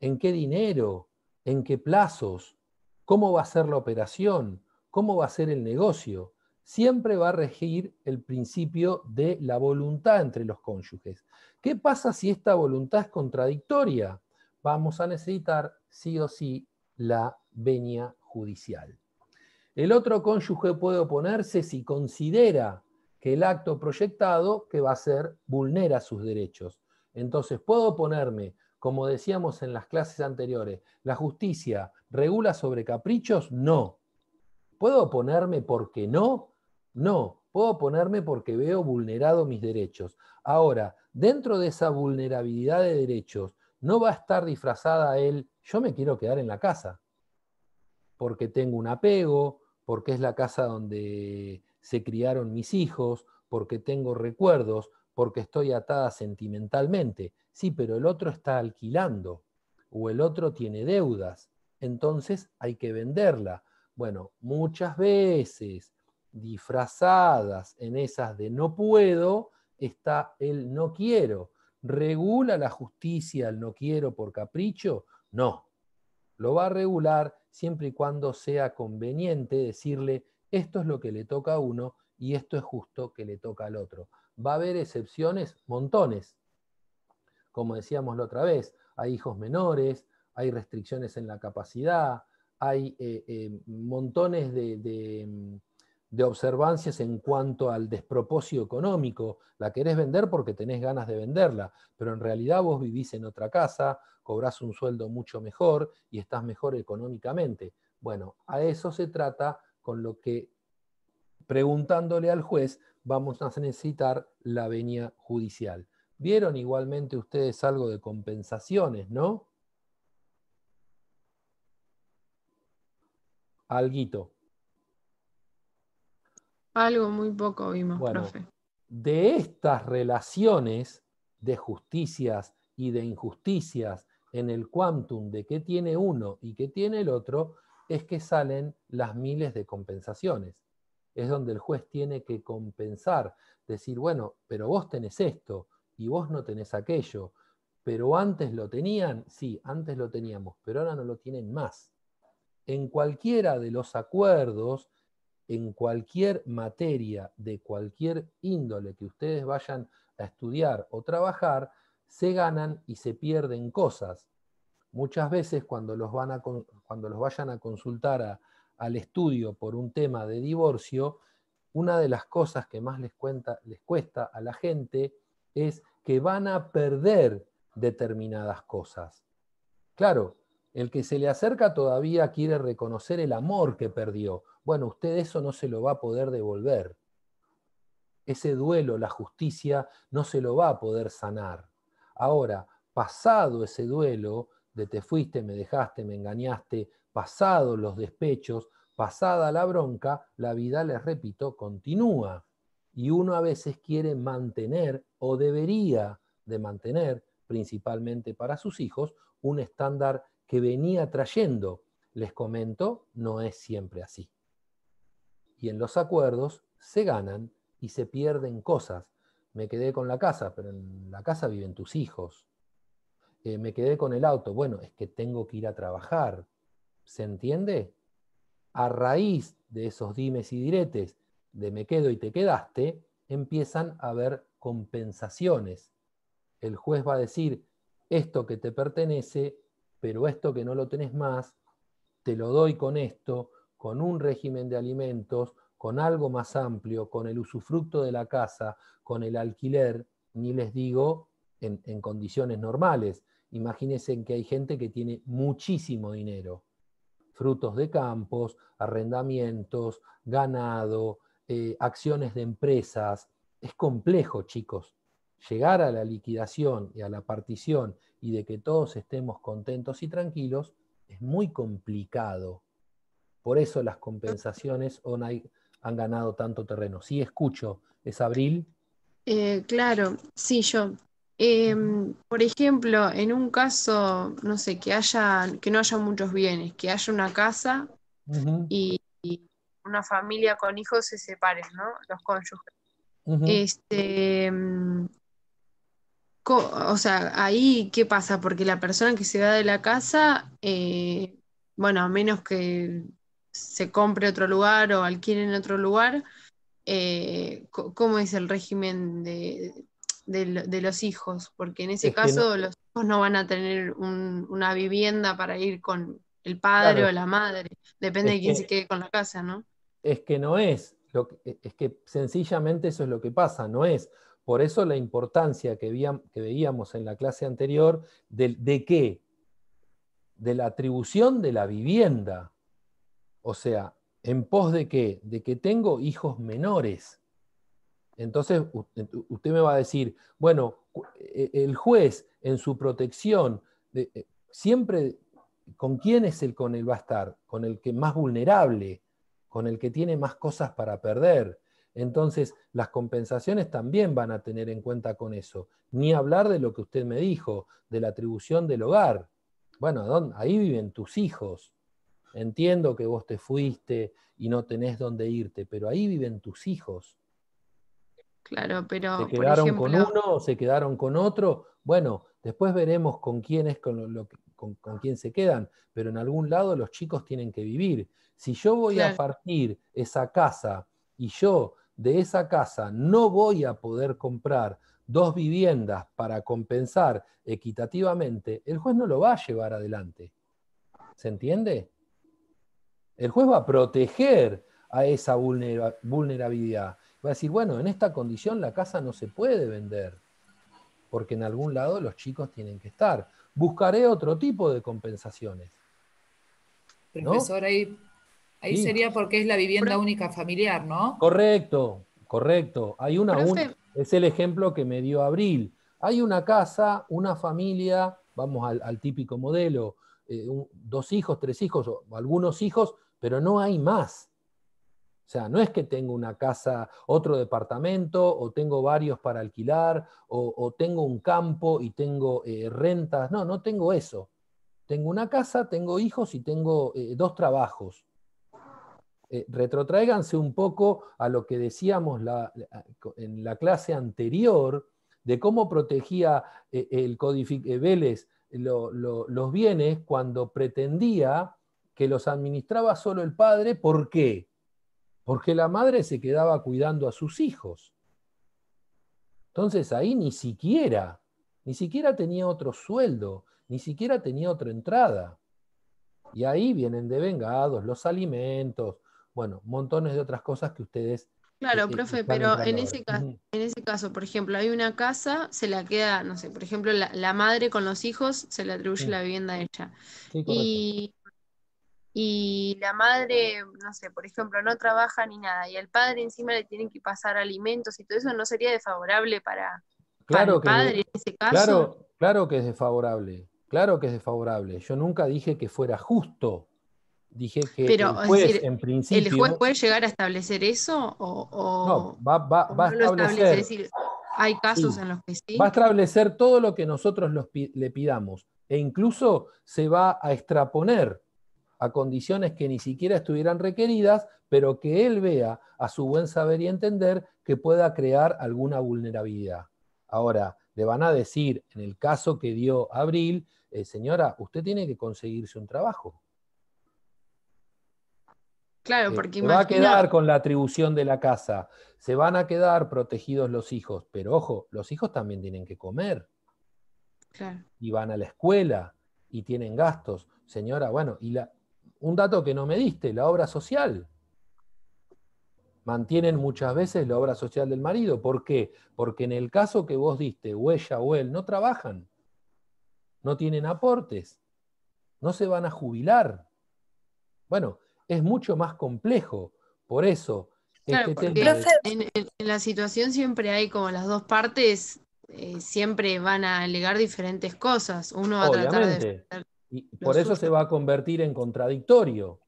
¿En qué dinero? ¿En qué plazos? ¿Cómo va a ser la operación? ¿Cómo va a ser el negocio? Siempre va a regir el principio de la voluntad entre los cónyuges. ¿Qué pasa si esta voluntad es contradictoria? vamos a necesitar sí o sí la venia judicial. El otro cónyuge puede oponerse si considera que el acto proyectado que va a ser vulnera sus derechos. Entonces, puedo oponerme, como decíamos en las clases anteriores, ¿la justicia regula sobre caprichos? No. ¿Puedo oponerme porque no? No. Puedo oponerme porque veo vulnerado mis derechos. Ahora, dentro de esa vulnerabilidad de derechos, no va a estar disfrazada él, yo me quiero quedar en la casa, porque tengo un apego, porque es la casa donde se criaron mis hijos, porque tengo recuerdos, porque estoy atada sentimentalmente. Sí, pero el otro está alquilando o el otro tiene deudas, entonces hay que venderla. Bueno, muchas veces disfrazadas en esas de no puedo está el no quiero ¿Regula la justicia al no quiero por capricho? No. Lo va a regular siempre y cuando sea conveniente decirle esto es lo que le toca a uno y esto es justo que le toca al otro. Va a haber excepciones, montones. Como decíamos la otra vez, hay hijos menores, hay restricciones en la capacidad, hay eh, eh, montones de mm, de observancias en cuanto al despropósito económico. La querés vender porque tenés ganas de venderla, pero en realidad vos vivís en otra casa, cobrás un sueldo mucho mejor y estás mejor económicamente. Bueno, a eso se trata con lo que preguntándole al juez vamos a necesitar la venia judicial. Vieron igualmente ustedes algo de compensaciones, ¿no? Alguito. Algo muy poco vimos, De estas relaciones de justicias y de injusticias en el quantum de qué tiene uno y qué tiene el otro, es que salen las miles de compensaciones. Es donde el juez tiene que compensar, decir, bueno, pero vos tenés esto y vos no tenés aquello, pero antes lo tenían, sí, antes lo teníamos, pero ahora no lo tienen más. En cualquiera de los acuerdos en cualquier materia de cualquier índole que ustedes vayan a estudiar o trabajar, se ganan y se pierden cosas. Muchas veces cuando los, van a, cuando los vayan a consultar al estudio por un tema de divorcio, una de las cosas que más les cuesta a la gente es que van a perder determinadas cosas. Claro, el que se le acerca todavía quiere reconocer el amor que perdió, bueno, usted eso no se lo va a poder devolver. Ese duelo, la justicia, no se lo va a poder sanar. Ahora, pasado ese duelo de te fuiste, me dejaste, me engañaste, pasado los despechos, pasada la bronca, la vida, les repito, continúa. Y uno a veces quiere mantener o debería de mantener, principalmente para sus hijos, un estándar que venía trayendo. Les comento, no es siempre así y en los acuerdos se ganan y se pierden cosas. Me quedé con la casa, pero en la casa viven tus hijos. Eh, me quedé con el auto, bueno, es que tengo que ir a trabajar. ¿Se entiende? A raíz de esos dimes y diretes de me quedo y te quedaste, empiezan a haber compensaciones. El juez va a decir, esto que te pertenece, pero esto que no lo tenés más, te lo doy con esto, con un régimen de alimentos, con algo más amplio, con el usufructo de la casa, con el alquiler, ni les digo en, condiciones normales. Imagínense que hay gente que tiene muchísimo dinero, frutos de campos, arrendamientos, ganado, eh, acciones de empresas. Es complejo, chicos. Llegar a la liquidación y a la partición y de que todos estemos contentos y tranquilos es muy complicado. Por eso las compensaciones han ganado tanto terreno. Sí, escucho. ¿Es Abril? Eh, claro, sí, yo. Em, por ejemplo, en un caso, no sé, que, haya, que no haya muchos bienes, que haya una casa y, una familia con hijos se separen, ¿no? Los cónyuges. Este, em, o sea, ahí qué pasa, porque la persona que se va de la casa, eh, bueno, a menos que se compre otro lugar o alquilen otro lugar, eh, ¿cómo es el régimen de, los hijos? Porque en ese caso los hijos no van a tener una vivienda para ir con el padre o la madre, depende de quién se quede con la casa, ¿no? Es que no es, lo e-, es que sencillamente eso es lo que pasa, no es. Por eso la importancia que, veíamos en la clase anterior de qué? De la atribución de la vivienda. O sea, ¿en pos de qué? De que tengo hijos menores. Entonces, usted me va a decir, bueno, e, e, el juez en su protección, e, siempre, ¿con quién es el con el va a estar? Con el que más vulnerable, con el que tiene más cosas para perder. Entonces, las compensaciones también van a tener en cuenta con eso. Ni hablar de lo que usted me dijo, de la atribución del hogar. Bueno, ahí viven tus hijos. Entiendo que vos te fuiste y no tenés dónde irte, pero ahí viven tus hijos. Claro, pero. ¿Se quedaron con uno o se quedaron con otro? Bueno, después veremos con quién con, con, con quién se quedan, pero en algún lado los chicos tienen que vivir. Si yo voy a partir esa casa y yo de esa casa no voy a poder comprar dos viviendas para compensar equitativamente, el juez no lo va a llevar adelante. ¿Se entiende? El juez va a proteger a esa vulnerabilidad. Va a decir, bueno, en esta condición la casa no se puede vender, porque en algún lado los chicos tienen que estar. Buscaré otro tipo de compensaciones. Profesor, ahí, sería porque es la vivienda única familiar, ¿no? Correcto, correcto. Hay una, es el ejemplo que me dio Abril. Hay una casa, una familia, vamos al, típico modelo, eh, dos hijos, tres hijos, o algunos hijos pero no hay más. O sea, no es que tengo una casa, otro departamento, o tengo varios para alquilar, o, tengo un campo y tengo eh, rentas. No, no tengo eso. Tengo una casa, tengo hijos y tengo eh, dos trabajos. Eh, retrotraiganse un poco a lo que decíamos en la clase anterior de cómo protegía eh, el Código Vélez los bienes cuando pretendía que los administraba solo el padre. ¿Por qué? Porque la madre se quedaba cuidando a sus hijos. Entonces ahí ni siquiera, ni siquiera tenía otro sueldo, ni siquiera tenía otra entrada. Y ahí vienen de vengados los alimentos, bueno, montones de otras cosas que ustedes Claro, este, profe, pero en ese, caso, en ese caso, por ejemplo, hay una casa, se la queda, no sé, por ejemplo, la, madre con los hijos, se le atribuye la vivienda a ella y la madre, no sé, por ejemplo, no trabaja ni nada, y al padre encima le tienen que pasar alimentos y todo eso, ¿no sería desfavorable para, claro el padre en ese caso? Claro, que es desfavorable, claro que es desfavorable. Yo nunca dije que fuera justo. Dije que Pero, el juez, en principio. ¿El puede llegar a establecer eso? O, no, va, va, a establecer. Decir, hay casos en los que sí. Va a establecer todo lo que nosotros le pidamos. E incluso se va a extraponer a condiciones que ni siquiera estuvieran requeridas, pero que él vea a su buen saber y entender que pueda crear alguna vulnerabilidad. Ahora, le van a decir, en el caso que dio Abril, eh, señora, usted tiene que conseguirse un trabajo. Claro, eh, porque se va a quedar con la atribución de la casa, se van a quedar protegidos los hijos, pero ojo, los hijos también tienen que comer. Y van a la escuela y tienen gastos. Señora, bueno, y la, un dato que no me diste, la obra social. Mantienen muchas veces la obra social del marido. ¿Por qué? Porque en el caso que vos diste, huella o él, no trabajan, no tienen aportes, no se van a jubilar. Bueno, es mucho más complejo. Por eso, este en, la situación siempre hay como las dos partes, eh, siempre van a alegar diferentes cosas. Uno va a tratar de y por eso se va a convertir en contradictorio.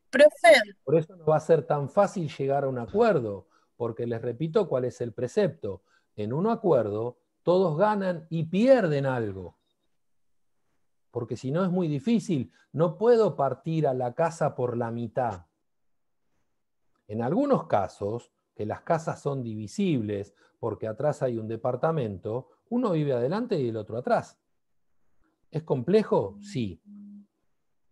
Por eso no va a ser tan fácil llegar a un acuerdo, porque les repito cuál es el precepto. En un acuerdo todos ganan y pierden algo. Porque si no es muy difícil, no puedo partir a la casa por la mitad. En algunos casos, que las casas son divisibles porque atrás hay un departamento, uno vive adelante y el otro atrás. ¿Es complejo? Sí.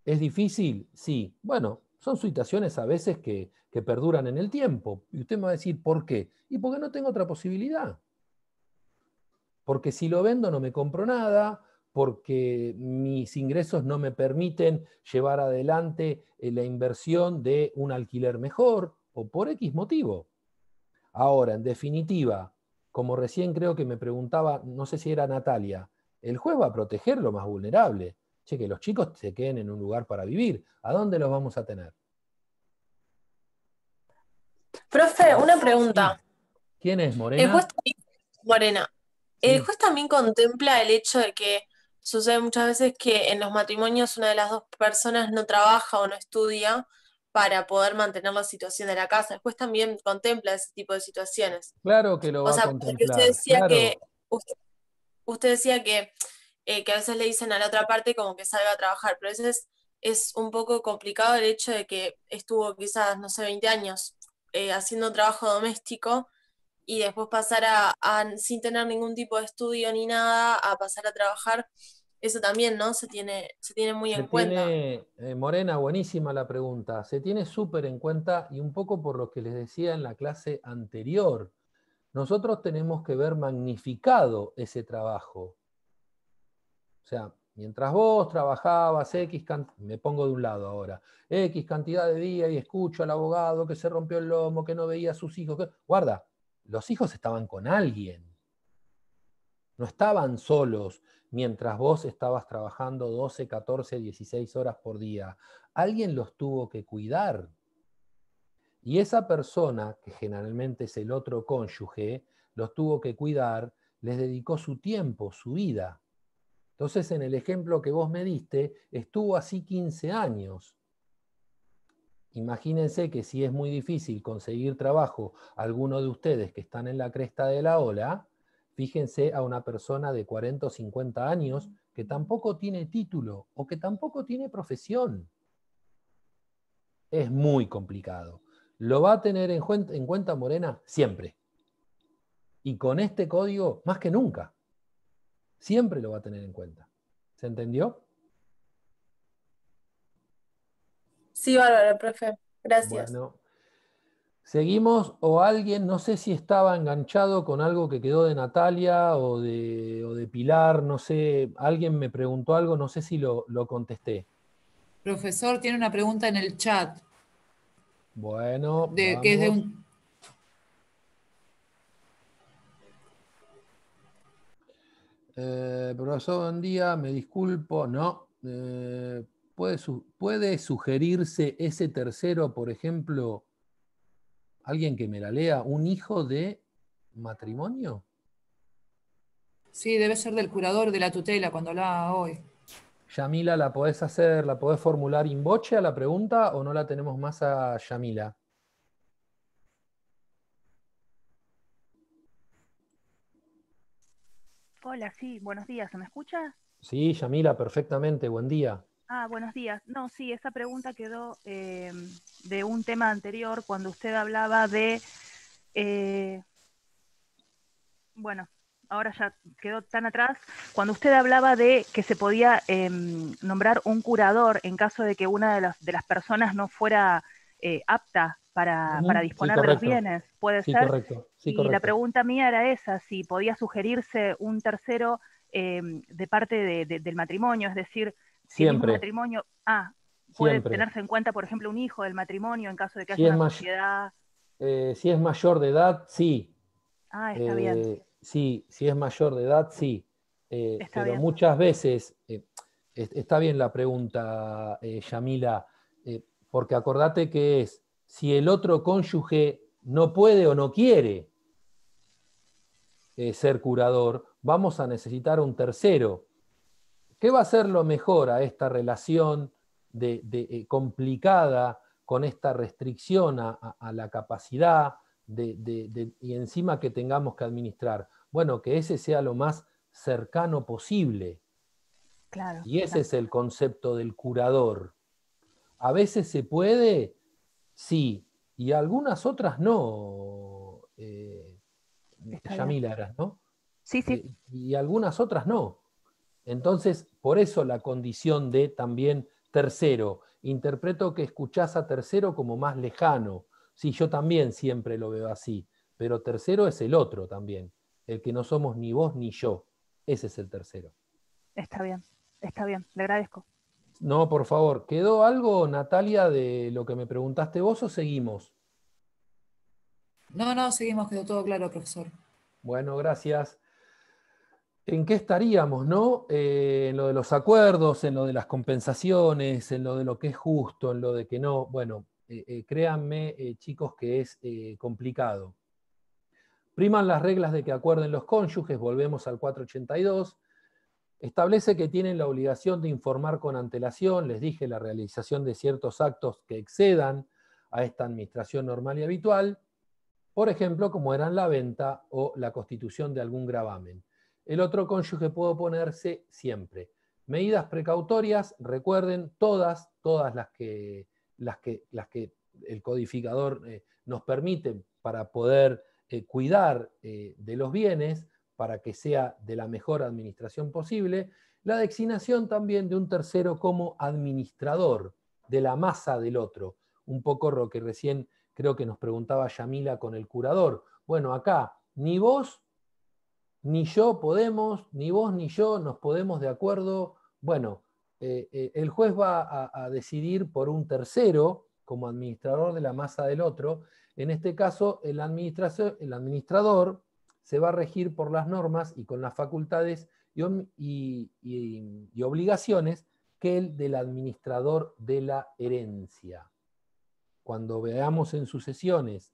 ¿Es difícil? Sí. Bueno, son situaciones a veces que, perduran en el tiempo. Y usted me va a decir, ¿por qué? Y porque no tengo otra posibilidad. Porque si lo vendo no me compro nada, porque mis ingresos no me permiten llevar adelante eh, la inversión de un alquiler mejor o por X motivo. Ahora, en definitiva, como recién creo que me preguntaba, no sé si era Natalia, el juez va a proteger lo más vulnerable que los chicos se queden en un lugar para vivir. ¿A dónde los vamos a tener? Profe, una pregunta. ¿Quién es Morena? El juez también, Morena. El juez también contempla el hecho de que sucede muchas veces que en los matrimonios una de las dos personas no trabaja o no estudia para poder mantener la situación de la casa. El juez también contempla ese tipo de situaciones. Claro que lo va o sea, a Usted decía, que, usted decía que eh, que a veces le dicen a la otra parte como que salga a trabajar, pero a veces es un poco complicado el hecho de que estuvo quizás, no sé, 20 años eh, haciendo trabajo doméstico y después pasar a, sin tener ningún tipo de estudio ni nada, a pasar a trabajar. Eso también, ¿no? Se tiene, se tiene muy en cuenta. Eh, Morena, buenísima la pregunta. Se tiene súper en cuenta y un poco por lo que les decía en la clase anterior. Nosotros tenemos que ver magnificado ese trabajo. O sea, mientras vos trabajabas X cantidad, me pongo de un lado ahora, X cantidad de días y escucho al abogado que se rompió el lomo, que no veía a sus hijos, que... guarda, los hijos estaban con alguien. No estaban solos mientras vos estabas trabajando 12, 14, 16 horas por día. Alguien los tuvo que cuidar. Y esa persona, que generalmente es el otro cónyuge, los tuvo que cuidar, les dedicó su tiempo, su vida. Entonces, en el ejemplo que vos me diste, estuvo así 15 años. Imagínense que si es muy difícil conseguir trabajo alguno de ustedes que están en la cresta de la ola, fíjense a una persona de 40 o 50 años que tampoco tiene título o que tampoco tiene profesión. Es muy complicado. Lo va a tener en cuenta Morena siempre. Y con este código, más que nunca. Siempre lo va a tener en cuenta. ¿Se entendió? Sí, bárbaro, profe. Gracias. seguimos o alguien, no sé si estaba enganchado con algo que quedó de Natalia o de, o de Pilar, no sé, alguien me preguntó algo, no sé si lo, lo contesté. Profesor, tiene una pregunta en el chat. Bueno. De, que es de un Eh, profesor, buen día, me disculpo. No, eh, puede, puede, sugerirse ese tercero, por ejemplo, alguien que me la lea, un hijo de matrimonio? Sí, debe ser del curador de la tutela cuando la hoy. Yamila, ¿la podés hacer, la podés formular in boche a la pregunta o no la tenemos más a Yamila? Hola, sí, buenos días, ¿se me escucha? Sí, Yamila, perfectamente, buen día. Ah, buenos días. No, sí, esa pregunta quedó em, de un tema anterior cuando usted hablaba de, eh, bueno, ahora ya quedó tan atrás, cuando usted hablaba de que se podía em, nombrar un curador en caso de que una de las, de las personas no fuera eh, apta para, disponer de los bienes. Puede ser. y la pregunta mía era esa, si podía sugerirse un tercero em, de parte del matrimonio, es decir, si el matrimonio... Ah, puede tenerse en cuenta, por ejemplo, un hijo del matrimonio en caso de que haya una sociedad. Eh, si es mayor de edad, sí. Ah, está eh, bien. Sí, si es mayor de edad, sí. Eh, pero muchas veces, está bien la pregunta, Yamila, porque acordate que es si el otro cónyuge no puede o no quiere eh, ser curador, vamos a necesitar un tercero. ¿Qué va a ser lo mejor a esta relación de, eh, complicada con esta restricción a, la capacidad y encima que tengamos que administrar? Bueno, que ese sea lo más cercano posible. y ese es el concepto del curador. A veces se puede sí, y algunas otras no, eh, este, ¿no? Sí, sí. Y, eh, y algunas otras no. Entonces, por eso la condición de también tercero. Interpreto que escuchás a tercero como más lejano. Sí, yo también siempre lo veo así, pero tercero es el otro también, el que no somos ni vos ni yo. Ese es el tercero. Está bien, está bien, le agradezco. No, por favor, ¿quedó algo, Natalia, de lo que me preguntaste vos o seguimos? No, no, seguimos, quedó todo claro, profesor. Bueno, gracias. ¿En qué estaríamos, no? Eh, en lo de los acuerdos, en lo de las compensaciones, en lo de lo que es justo, en lo de que no. Bueno, eh, eh, créanme, chicos, que es complicado. Priman las reglas de que acuerden los cónyuges, volvemos al 482 Establece que tienen la obligación de informar con antelación, les dije, la realización de ciertos actos que excedan a esta administración normal y habitual, por ejemplo, como eran la venta o la constitución de algún gravamen. El otro cónyuge puede oponerse siempre. Medidas precautorias, recuerden, todas, todas las que, las que, el codificador eh, nos permite para poder eh, cuidar eh, de los bienes, para que sea de la mejor administración posible, la designación también de un tercero como administrador de la masa del otro, un poco lo que recién creo que nos preguntaba Yamila con el curador. Bueno, acá ni vos, ni yo podemos, ni vos ni yo nos podemos de acuerdo. Bueno, eh, eh, el juez va a, decidir por un tercero como administrador de la masa del otro. En este caso, el administrador se va a regir por las normas y con las facultades y, obligaciones que el del administrador de la herencia. Cuando veamos en sucesiones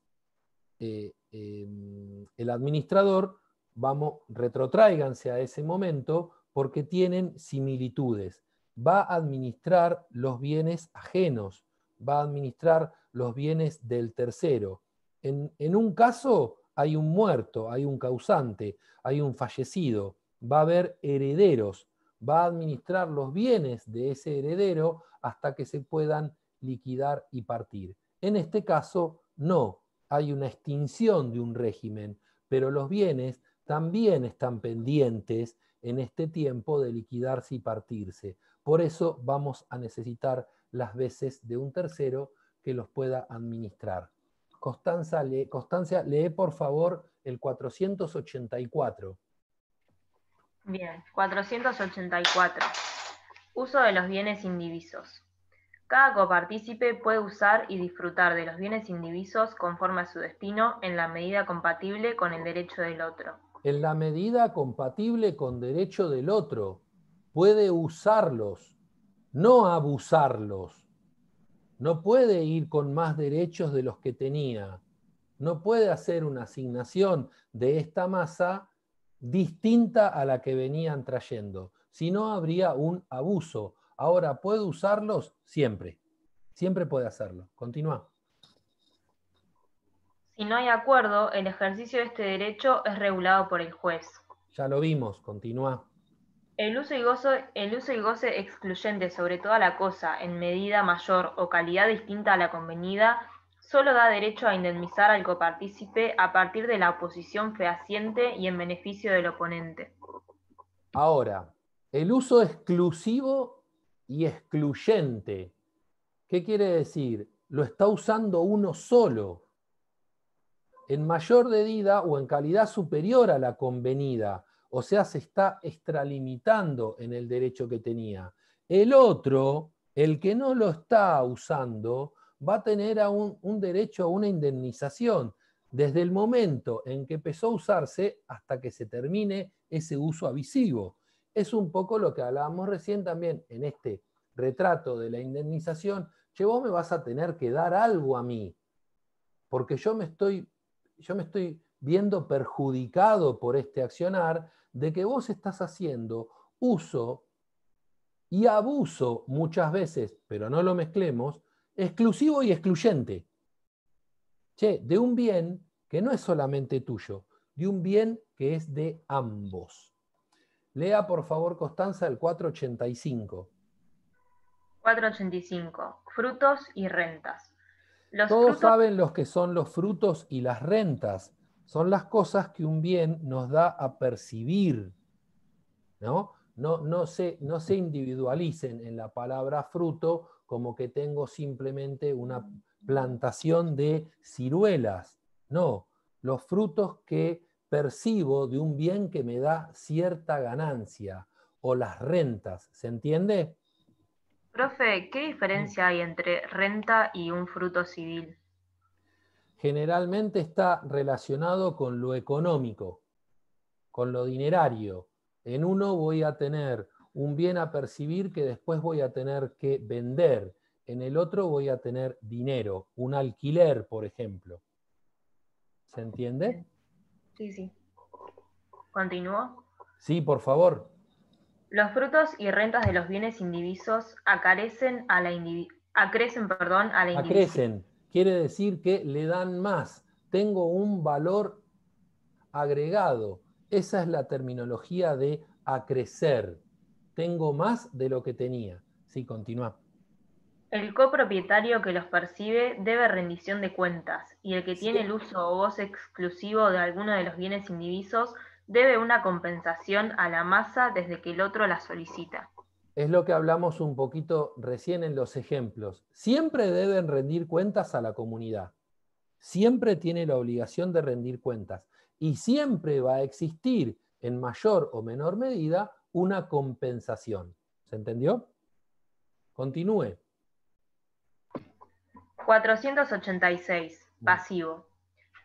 eh, em, el administrador, vamos, retrotráiganse a ese momento porque tienen similitudes. Va a administrar los bienes ajenos, va a administrar los bienes del tercero. en un caso hay un muerto, hay un causante, hay un fallecido, va a haber herederos, va a administrar los bienes de ese heredero hasta que se puedan liquidar y partir. En este caso, no, hay una extinción de un régimen, pero los bienes también están pendientes en este tiempo de liquidarse y partirse. Por eso vamos a necesitar las veces de un tercero que los pueda administrar. Constanza, Constancia, lee por favor el 484. Bien, 484. Uso de los bienes indivisos. Cada copartícipe puede usar y disfrutar de los bienes indivisos conforme a su destino en la medida compatible con el derecho del otro. En la medida compatible con derecho del otro, puede usarlos, no abusarlos no puede ir con más derechos de los que tenía, no puede hacer una asignación de esta masa distinta a la que venían trayendo, si no habría un abuso. Ahora, ¿puede usarlos? Siempre, siempre puede hacerlo. Continúa. Si no hay acuerdo, el ejercicio de este derecho es regulado por el juez. Ya lo vimos, continúa. El uso, y goce, excluyente sobre toda la cosa, en medida mayor o calidad distinta a la convenida, solo da derecho a indemnizar al copartícipe a partir de la oposición fehaciente y en beneficio del oponente. Ahora, el uso exclusivo y excluyente. ¿Qué quiere decir? Lo está usando uno solo, en mayor medida o en calidad superior a la convenida o sea, se está extralimitando en el derecho que tenía. El otro, el que no lo está usando, va a tener un, derecho a una indemnización desde el momento en que empezó a usarse hasta que se termine ese uso avisivo. Es un poco lo que hablábamos recién también en este retrato de la indemnización. Che, vos me vas a tener que dar algo a mí, porque yo me estoy, yo me estoy viendo perjudicado por este accionar de que vos estás haciendo uso y abuso muchas veces, pero no lo mezclemos, exclusivo y excluyente. Che, de un bien que no es solamente tuyo, de un bien que es de ambos. Lea, por favor, Constanza, el 485. 485. Frutos y rentas. Todos saben los que son los frutos y las rentas son las cosas que un bien nos da a percibir. ¿no? se individualicen en la palabra fruto como que tengo simplemente una plantación de ciruelas. No, los frutos que percibo de un bien que me da cierta ganancia o las rentas. ¿Se entiende? Profe, ¿qué diferencia hay entre renta y un fruto civil? generalmente está relacionado con lo económico, con lo dinerario. En uno voy a tener un bien a percibir que después voy a tener que vender. En el otro voy a tener dinero, un alquiler, por ejemplo. ¿Se entiende? Sí, sí. ¿Continúo? Sí, por favor. Los frutos y rentas de los bienes indivisos acarecen a la acrecen, perdón, a la Acrecen quiere decir que le dan más, tengo un valor agregado. Esa es la terminología de acrecer. Tengo más de lo que tenía. Sí, continúa. El copropietario que los percibe debe rendición de cuentas y el que tiene el uso o voz exclusivo de alguno de los bienes indivisos debe una compensación a la masa desde que el otro la solicita es lo que hablamos un poquito recién en los ejemplos. Siempre deben rendir cuentas a la comunidad. Siempre tiene la obligación de rendir cuentas. Y siempre va a existir, en mayor o menor medida, una compensación. ¿Se entendió? Continúe. 486. Pasivo.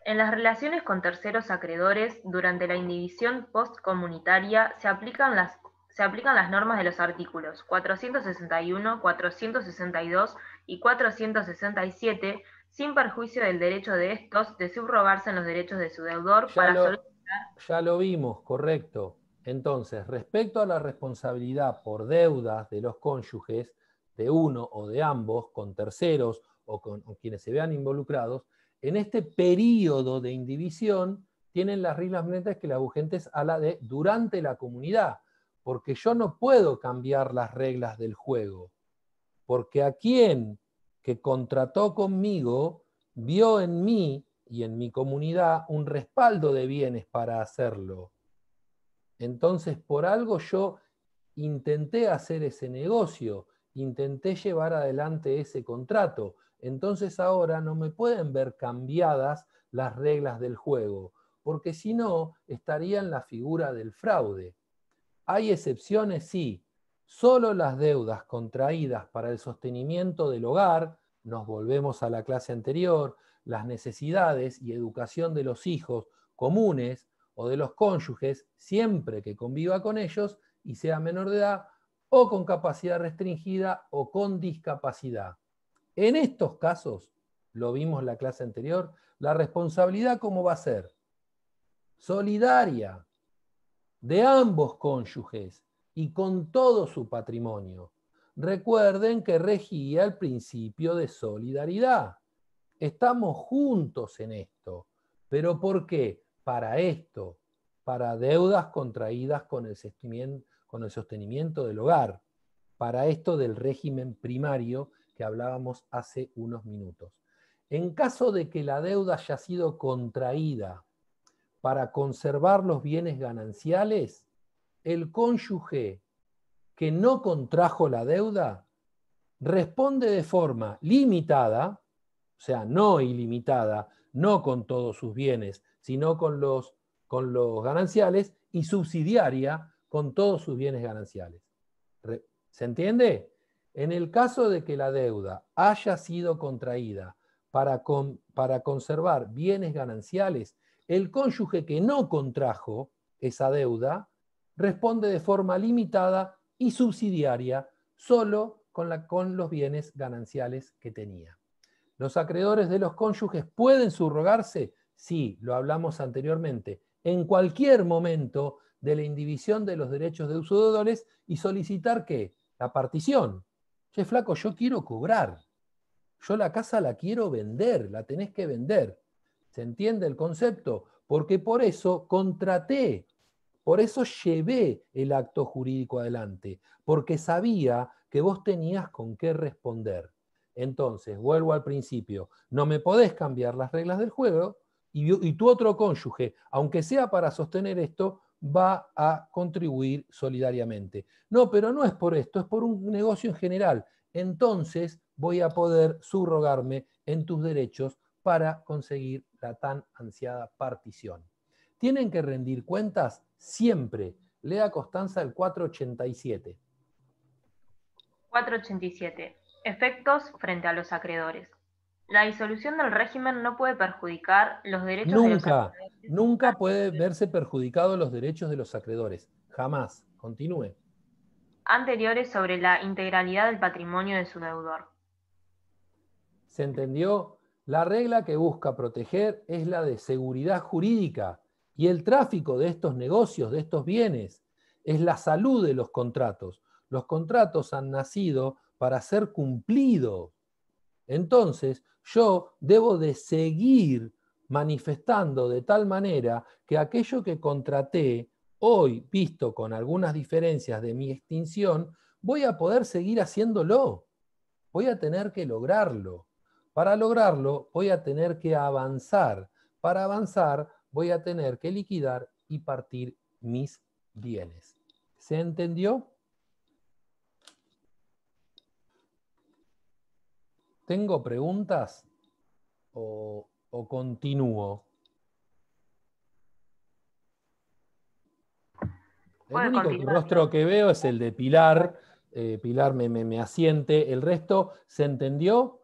En las relaciones con terceros acreedores, durante la indivisión postcomunitaria se aplican las se aplican las normas de los artículos 461, 462 y 467 sin perjuicio del derecho de estos de subrogarse en los derechos de su deudor para solucionar... Ya lo vimos, correcto. Entonces, respecto a la responsabilidad por deudas de los cónyuges, de uno o de ambos, con terceros o con quienes se vean involucrados, en este periodo de indivisión tienen las reglas netas que las es a la de durante la comunidad porque yo no puedo cambiar las reglas del juego, porque a quien que contrató conmigo vio en mí y en mi comunidad un respaldo de bienes para hacerlo. Entonces, por algo yo intenté hacer ese negocio, intenté llevar adelante ese contrato. Entonces ahora no me pueden ver cambiadas las reglas del juego, porque si no, estaría en la figura del fraude. Hay excepciones, sí. Solo las deudas contraídas para el sostenimiento del hogar, nos volvemos a la clase anterior, las necesidades y educación de los hijos comunes o de los cónyuges, siempre que conviva con ellos y sea menor de edad, o con capacidad restringida o con discapacidad. En estos casos, lo vimos en la clase anterior, la responsabilidad cómo va a ser? Solidaria, de ambos cónyuges y con todo su patrimonio. Recuerden que regía el principio de solidaridad. Estamos juntos en esto. ¿Pero por qué? Para esto, para deudas contraídas con el, con el sostenimiento del hogar, para esto del régimen primario que hablábamos hace unos minutos. En caso de que la deuda haya sido contraída para conservar los bienes gananciales, el cónyuge que no contrajo la deuda responde de forma limitada, o sea, no ilimitada, no con todos sus bienes, sino con los, con los gananciales y subsidiaria con todos sus bienes gananciales. ¿Se entiende? En el caso de que la deuda haya sido contraída para, para conservar bienes gananciales el cónyuge que no contrajo esa deuda responde de forma limitada y subsidiaria solo con, los bienes gananciales que tenía. Los acreedores de los cónyuges pueden subrogarse, sí, lo hablamos anteriormente, en cualquier momento de la indivisión de los derechos de dólares y solicitar que la partición. Che, flaco, yo quiero cobrar. Yo la casa la quiero vender, la tenés que vender. ¿Se entiende el concepto? Porque por eso contraté, por eso llevé el acto jurídico adelante, porque sabía que vos tenías con qué responder. Entonces, vuelvo al principio, no me podés cambiar las reglas del juego y, y tu otro cónyuge, aunque sea para sostener esto, va a contribuir solidariamente. No, pero no es por esto, es por un negocio en general. Entonces voy a poder subrogarme en tus derechos para conseguir la tan ansiada partición. Tienen que rendir cuentas siempre. Lea Constanza el 487. 487. Efectos frente a los acreedores. La disolución del régimen no puede perjudicar los derechos nunca, de los acreedores. Nunca puede verse perjudicado los derechos de los acreedores. Jamás. Continúe. Anteriores sobre la integralidad del patrimonio de su deudor. ¿Se entendió? La regla que busca proteger es la de seguridad jurídica y el tráfico de estos negocios, de estos bienes. Es la salud de los contratos. Los contratos han nacido para ser cumplidos. Entonces, yo debo de seguir manifestando de tal manera que aquello que contraté, hoy visto con algunas diferencias de mi extinción, voy a poder seguir haciéndolo. Voy a tener que lograrlo. Para lograrlo voy a tener que avanzar. Para avanzar voy a tener que liquidar y partir mis bienes. ¿Se entendió? ¿Tengo preguntas o, o continúo? El único rostro que veo es el de Pilar. Eh, Pilar me asiente. ¿El resto se entendió?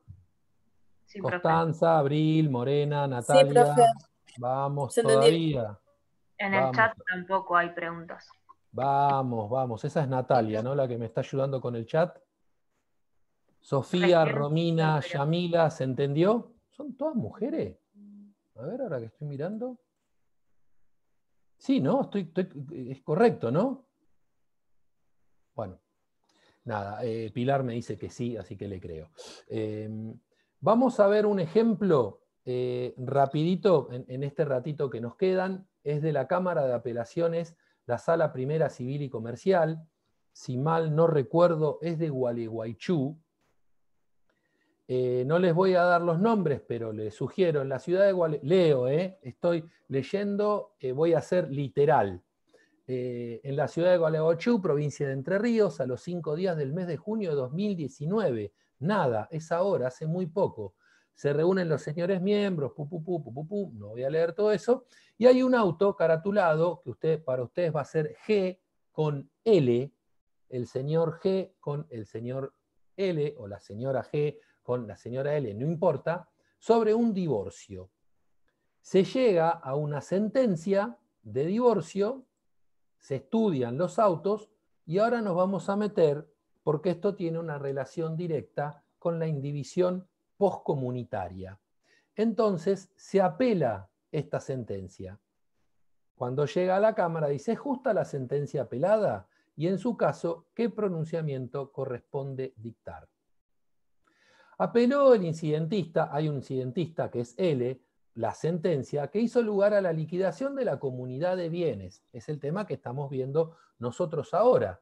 Constanza, Abril, Morena, Natalia. vamos todavía. En el chat tampoco hay preguntas. Vamos, vamos. Esa es Natalia, ¿no? La que me está ayudando con el chat. Sofía, Romina, Yamila, ¿se entendió? ¿Son todas mujeres? A ver, ahora que estoy mirando. Sí, ¿no? Estoy, es correcto, ¿no? Bueno, nada, eh, Pilar me dice que sí, así que le creo. Eh, Vamos a ver un ejemplo eh, rapidito en, este ratito que nos quedan. Es de la Cámara de Apelaciones, la Sala Primera Civil y Comercial. Si mal no recuerdo, es de Gualeguaychú. Eh, no les voy a dar los nombres, pero les sugiero, en la ciudad de Gualeguaychú, leo, eh, estoy leyendo, voy a ser literal. en la ciudad de Gualeguaychú, provincia de Entre Ríos, a los cinco días del mes de junio de 2019, Nada, es ahora, hace muy poco. Se reúnen los señores miembros, no voy a leer todo eso. Y hay un auto caratulado que para ustedes va a ser G con L, el señor G con el señor L o la señora G con la señora L, no importa, sobre un divorcio. Se llega a una sentencia de divorcio, se estudian los autos y ahora nos vamos a meter porque esto tiene una relación directa con la indivisión poscomunitaria. Entonces se apela esta sentencia. Cuando llega a la Cámara dice, ¿es justa la sentencia apelada? Y en su caso, ¿qué pronunciamiento corresponde dictar? Apeló el incidentista, hay un incidentista que es L, la sentencia que hizo lugar a la liquidación de la comunidad de bienes. Es el tema que estamos viendo nosotros ahora.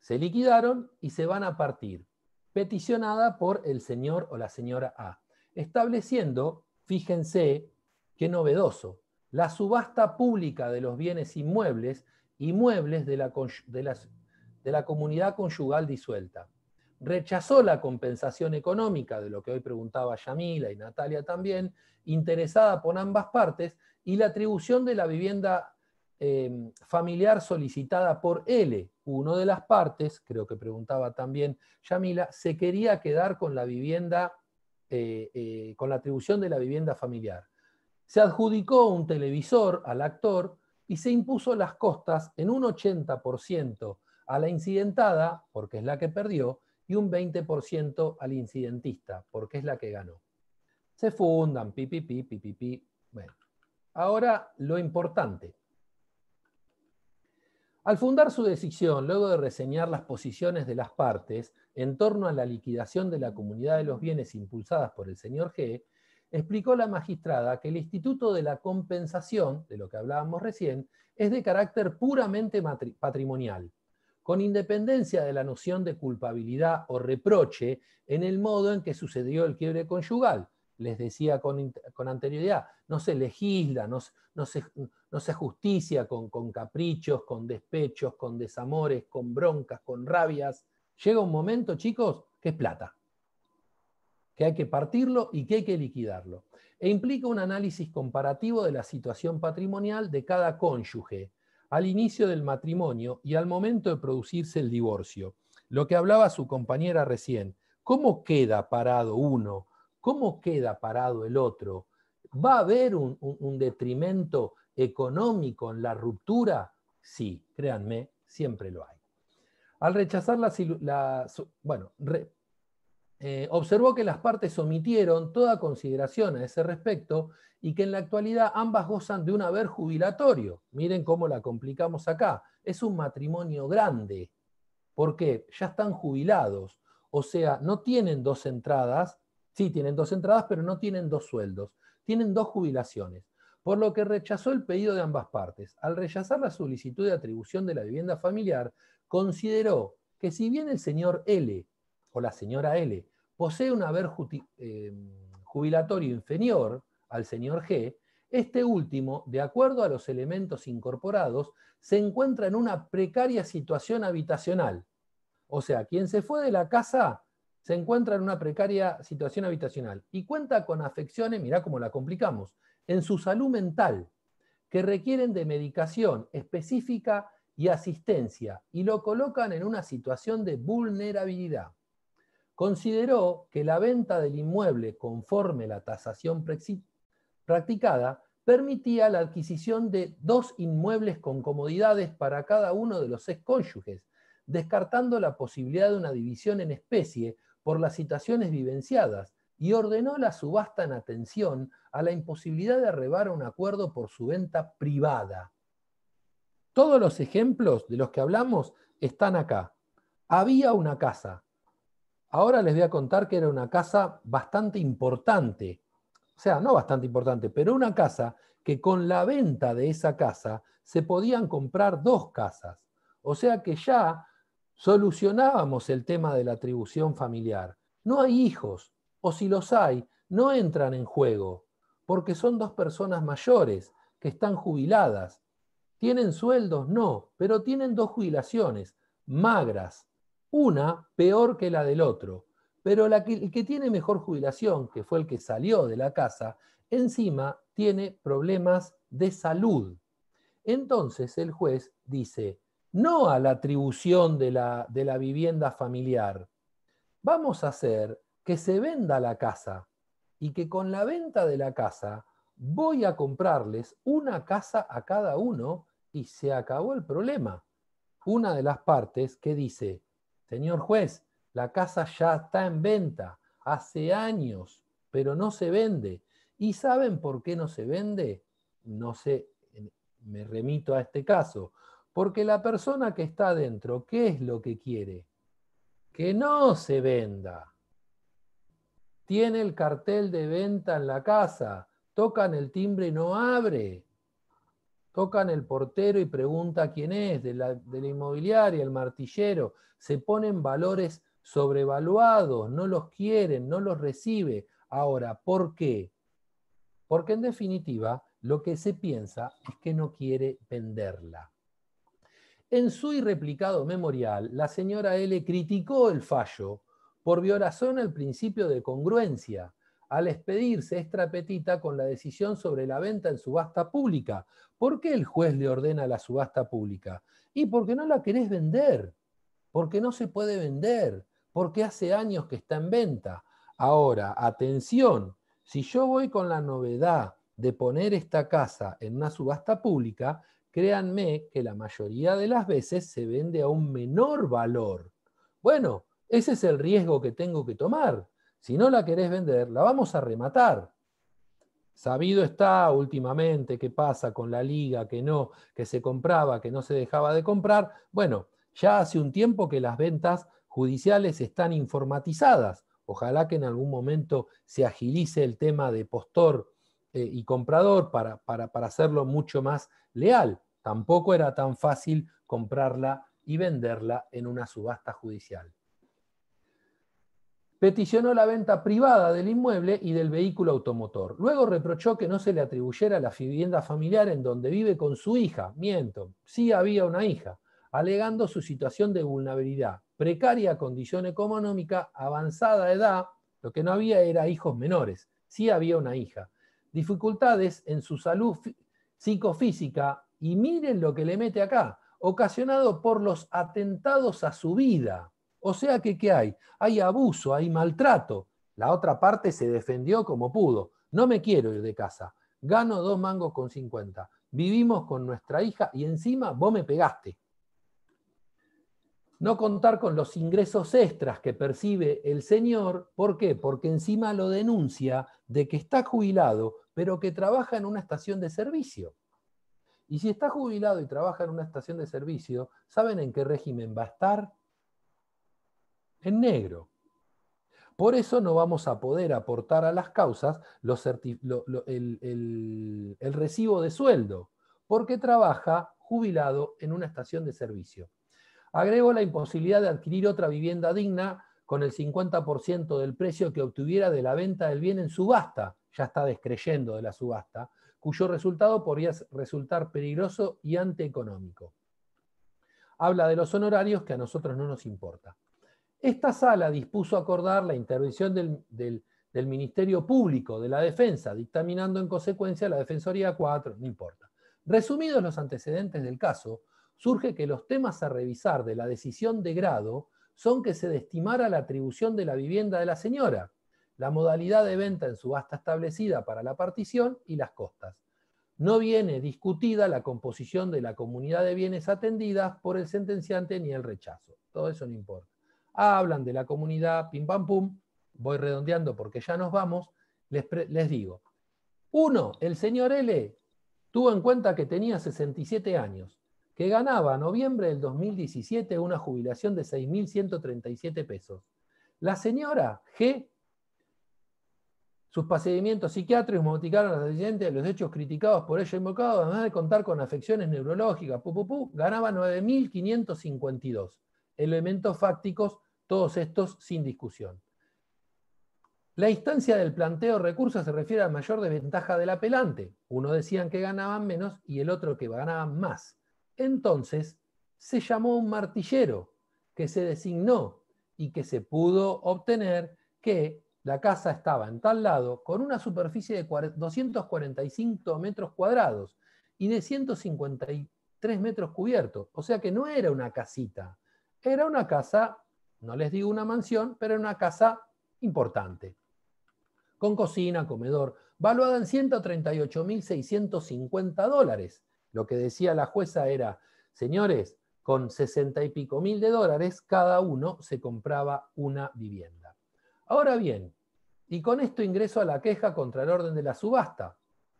Se liquidaron y se van a partir, peticionada por el señor o la señora A, estableciendo, fíjense qué novedoso, la subasta pública de los bienes inmuebles y muebles de la, de de la comunidad conyugal disuelta rechazó la compensación económica, de lo que hoy preguntaba Yamila y Natalia también, interesada por ambas partes, y la atribución de la vivienda Em, familiar solicitada por L, uno de las partes, creo que preguntaba también Yamila, se quería quedar con la vivienda, eh, eh, con la atribución de la vivienda familiar. Se adjudicó un televisor al actor y se impuso las costas en un 80% a la incidentada, porque es la que perdió, y un 20% al incidentista, porque es la que ganó. Se fundan, pipipi, pipipi. Bueno, ahora lo importante. Al fundar su decisión, luego de reseñar las posiciones de las partes en torno a la liquidación de la comunidad de los bienes impulsadas por el señor G, explicó la magistrada que el instituto de la compensación, de lo que hablábamos recién, es de carácter puramente patrimonial, con independencia de la noción de culpabilidad o reproche en el modo en que sucedió el quiebre conyugal, les decía con, anterioridad, no se legisla, no, se, justicia con, con caprichos, con despechos, con desamores, con broncas, con rabias. Llega un momento, chicos, que es plata, que hay que partirlo y que hay que liquidarlo. E implica un análisis comparativo de la situación patrimonial de cada cónyuge al inicio del matrimonio y al momento de producirse el divorcio. Lo que hablaba su compañera recién, ¿cómo queda parado uno ¿Cómo queda parado el otro? ¿Va a haber un, detrimento económico en la ruptura? Sí, créanme, siempre lo hay. Al rechazar la... la bueno, eh, observó que las partes omitieron toda consideración a ese respecto y que en la actualidad ambas gozan de un haber jubilatorio. Miren cómo la complicamos acá. Es un matrimonio grande, porque ya están jubilados, o sea, no tienen dos entradas, Sí, tienen dos entradas, pero no tienen dos sueldos, tienen dos jubilaciones, por lo que rechazó el pedido de ambas partes. Al rechazar la solicitud de atribución de la vivienda familiar, consideró que si bien el señor L o la señora L posee un haber eh, jubilatorio inferior al señor G, este último, de acuerdo a los elementos incorporados, se encuentra en una precaria situación habitacional. O sea, quien se fue de la casa se encuentra en una precaria situación habitacional y cuenta con afecciones, mirá cómo la complicamos, en su salud mental, que requieren de medicación específica y asistencia y lo colocan en una situación de vulnerabilidad. Consideró que la venta del inmueble conforme la tasación practicada permitía la adquisición de dos inmuebles con comodidades para cada uno de los ex cónyuges, descartando la posibilidad de una división en especie por las situaciones vivenciadas y ordenó la subasta en atención a la imposibilidad de arrebar un acuerdo por su venta privada. Todos los ejemplos de los que hablamos están acá. Había una casa. Ahora les voy a contar que era una casa bastante importante. O sea, no bastante importante, pero una casa que con la venta de esa casa se podían comprar dos casas. O sea que ya solucionábamos el tema de la atribución familiar. No hay hijos, o si los hay, no entran en juego, porque son dos personas mayores que están jubiladas. Tienen sueldos, no, pero tienen dos jubilaciones, magras, una peor que la del otro. Pero la el que tiene mejor jubilación, que fue el que salió de la casa, encima tiene problemas de salud. Entonces el juez dice, no a la atribución de la, vivienda familiar. Vamos a hacer que se venda la casa y que con la venta de la casa voy a comprarles una casa a cada uno y se acabó el problema. Una de las partes que dice, señor juez, la casa ya está en venta hace años, pero no se vende. ¿Y saben por qué no se vende? No sé, me remito a este caso, porque la persona que está adentro, ¿qué es lo que quiere? Que no se venda. Tiene el cartel de venta en la casa, tocan el timbre y no abre. Tocan el portero y pregunta quién es, de la, inmobiliaria, el martillero. Se ponen valores sobrevaluados, no los quieren, no los recibe. Ahora, ¿por qué? Porque en definitiva, lo que se piensa es que no quiere venderla. En su irreplicado memorial, la señora L criticó el fallo por violación al principio de congruencia, al expedirse extrapetita con la decisión sobre la venta en subasta pública. ¿Por qué el juez le ordena la subasta pública? Y porque no la querés vender, porque no se puede vender, porque hace años que está en venta. Ahora, atención, si yo voy con la novedad de poner esta casa en una subasta pública, créanme que la mayoría de las veces se vende a un menor valor. Bueno, ese es el riesgo que tengo que tomar. Si no la querés vender, la vamos a rematar. Sabido está últimamente qué pasa con la liga, que no, que se compraba, que no se dejaba de comprar. Bueno, ya hace un tiempo que las ventas judiciales están informatizadas. Ojalá que en algún momento se agilice el tema de postor eh, y comprador para, para, hacerlo mucho más leal. Tampoco era tan fácil comprarla y venderla en una subasta judicial. Peticionó la venta privada del inmueble y del vehículo automotor. Luego reprochó que no se le atribuyera la vivienda familiar en donde vive con su hija. Miento, sí había una hija, alegando su situación de vulnerabilidad, precaria condición económica, avanzada edad, lo que no había era hijos menores, sí había una hija dificultades en su salud psicofísica y miren lo que le mete acá, ocasionado por los atentados a su vida. O sea que, ¿qué hay? Hay abuso, hay maltrato. La otra parte se defendió como pudo. No me quiero ir de casa. Gano dos mangos con 50. Vivimos con nuestra hija y encima vos me pegaste no contar con los ingresos extras que percibe el señor, ¿por qué? Porque encima lo denuncia de que está jubilado, pero que trabaja en una estación de servicio. Y si está jubilado y trabaja en una estación de servicio, ¿saben en qué régimen va a estar? En negro. Por eso no vamos a poder aportar a las causas el recibo de sueldo, porque trabaja jubilado en una estación de servicio. Agrego la imposibilidad de adquirir otra vivienda digna con el 50% del precio que obtuviera de la venta del bien en subasta, ya está descreyendo de la subasta, cuyo resultado podría resultar peligroso y antieconómico. Habla de los honorarios que a nosotros no nos importa. Esta sala dispuso acordar la intervención del, del Ministerio Público de la Defensa, dictaminando en consecuencia la Defensoría 4, no importa. Resumidos los antecedentes del caso, surge que los temas a revisar de la decisión de grado son que se destimara la atribución de la vivienda de la señora, la modalidad de venta en subasta establecida para la partición y las costas. No viene discutida la composición de la comunidad de bienes atendidas por el sentenciante ni el rechazo. Todo eso no importa. Hablan de la comunidad, pim pam pum, voy redondeando porque ya nos vamos, les, les digo. Uno, el señor L tuvo en cuenta que tenía 67 años que ganaba en noviembre del 2017 una jubilación de 6.137 pesos. La señora G, sus procedimientos psiquiátricos modificaron a los de los hechos criticados por ella invocados, además de contar con afecciones neurológicas, ganaba 9.552. Elementos fácticos, todos estos sin discusión. La instancia del planteo recursos se refiere a la mayor desventaja del apelante. Uno decían que ganaban menos y el otro que ganaban más. Entonces se llamó un martillero que se designó y que se pudo obtener que la casa estaba en tal lado con una superficie de 245 metros cuadrados y de 153 metros cubiertos. O sea que no era una casita, era una casa, no les digo una mansión, pero era una casa importante. Con cocina, comedor, valuada en 138.650 dólares. Lo que decía la jueza era, señores, con sesenta y pico mil de dólares cada uno se compraba una vivienda. Ahora bien, y con esto ingreso a la queja contra el orden de la subasta.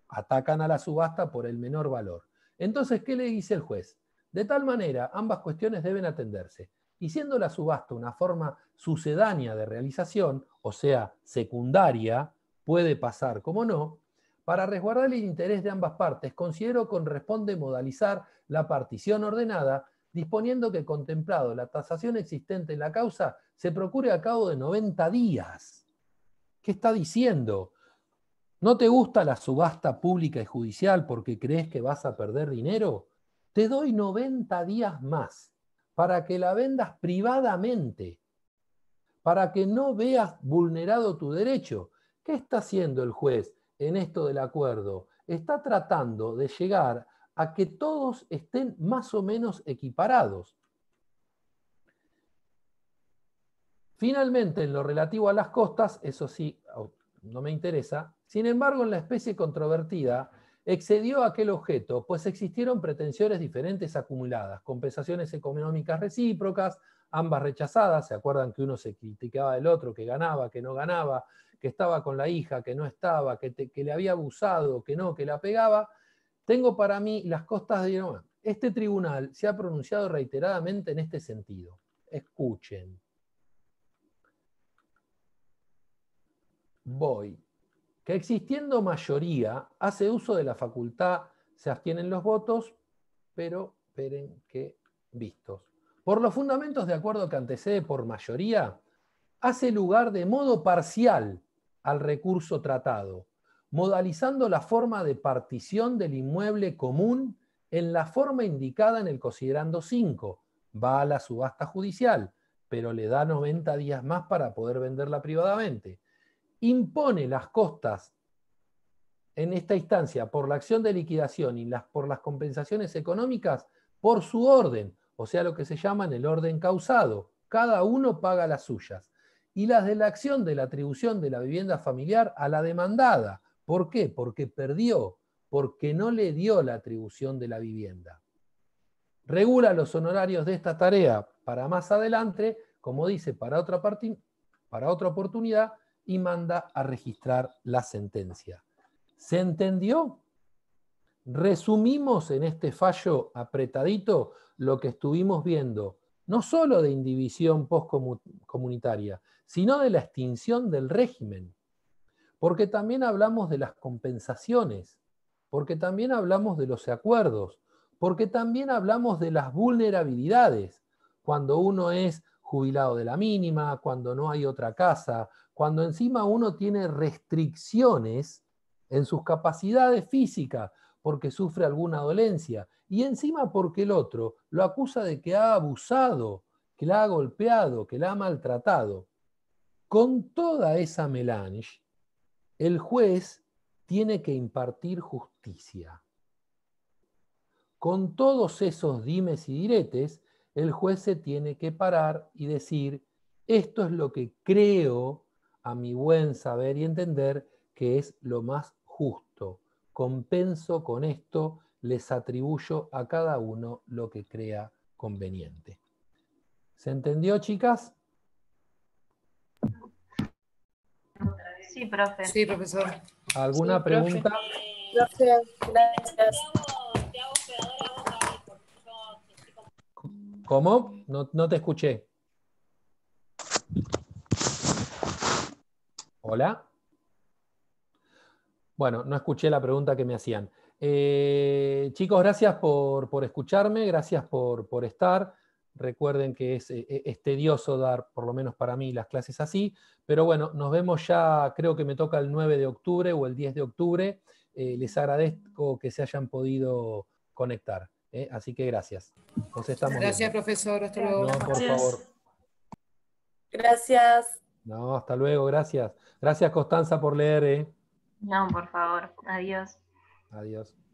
Atacan a la subasta por el menor valor. Entonces, ¿qué le dice el juez? De tal manera, ambas cuestiones deben atenderse. Y siendo la subasta una forma sucedánea de realización, o sea, secundaria, puede pasar, como no, para resguardar el interés de ambas partes, considero corresponde modalizar la partición ordenada, disponiendo que contemplado la tasación existente en la causa, se procure a cabo de 90 días. ¿Qué está diciendo? ¿No te gusta la subasta pública y judicial porque crees que vas a perder dinero? Te doy 90 días más para que la vendas privadamente, para que no veas vulnerado tu derecho. ¿Qué está haciendo el juez? en esto del acuerdo está tratando de llegar a que todos estén más o menos equiparados. Finalmente, en lo relativo a las costas, eso sí, no me interesa, sin embargo, en la especie controvertida, excedió aquel objeto, pues existieron pretensiones diferentes acumuladas, compensaciones económicas recíprocas, ambas rechazadas, se acuerdan que uno se criticaba del otro, que ganaba, que no ganaba, que estaba con la hija, que no estaba, que, que le había abusado, que no, que la pegaba, tengo para mí las costas de Este tribunal se ha pronunciado reiteradamente en este sentido. Escuchen. Voy. Que existiendo mayoría hace uso de la facultad, se abstienen los votos, pero esperen que vistos. Por los fundamentos de acuerdo que antecede por mayoría, hace lugar de modo parcial al recurso tratado, modalizando la forma de partición del inmueble común en la forma indicada en el considerando 5. Va a la subasta judicial, pero le da 90 días más para poder venderla privadamente. Impone las costas en esta instancia por la acción de liquidación y las, por las compensaciones económicas por su orden, o sea, lo que se llama en el orden causado. Cada uno paga las suyas y las de la acción de la atribución de la vivienda familiar a la demandada. ¿Por qué? Porque perdió, porque no le dio la atribución de la vivienda. Regula los honorarios de esta tarea para más adelante, como dice, para otra, para otra oportunidad, y manda a registrar la sentencia. ¿Se entendió? Resumimos en este fallo apretadito lo que estuvimos viendo no solo de indivisión postcomunitaria, sino de la extinción del régimen, porque también hablamos de las compensaciones, porque también hablamos de los acuerdos, porque también hablamos de las vulnerabilidades, cuando uno es jubilado de la mínima, cuando no hay otra casa, cuando encima uno tiene restricciones en sus capacidades físicas, porque sufre alguna dolencia y encima porque el otro lo acusa de que ha abusado, que la ha golpeado, que la ha maltratado. Con toda esa melange, el juez tiene que impartir justicia. Con todos esos dimes y diretes, el juez se tiene que parar y decir, esto es lo que creo a mi buen saber y entender que es lo más justo compenso con esto, les atribuyo a cada uno lo que crea conveniente. ¿Se entendió, chicas? Sí, profe. Sí, profesor. ¿Alguna pregunta? Profe. gracias. ¿Cómo? No, no te escuché. Hola. Bueno, no escuché la pregunta que me hacían. Eh, chicos, gracias por, escucharme, gracias por, por estar. Recuerden que eh, eh, es, tedioso dar, por lo menos para mí, las clases así, pero bueno, nos vemos ya, creo que me toca el 9 de octubre o el 10 de octubre. les agradezco que se hayan podido conectar. Así que gracias. estamos gracias, profesor. Hasta luego. por gracias. favor. Gracias. No, hasta luego, gracias. Gracias, Constanza, por leer. No, por favor. Adiós. Adiós.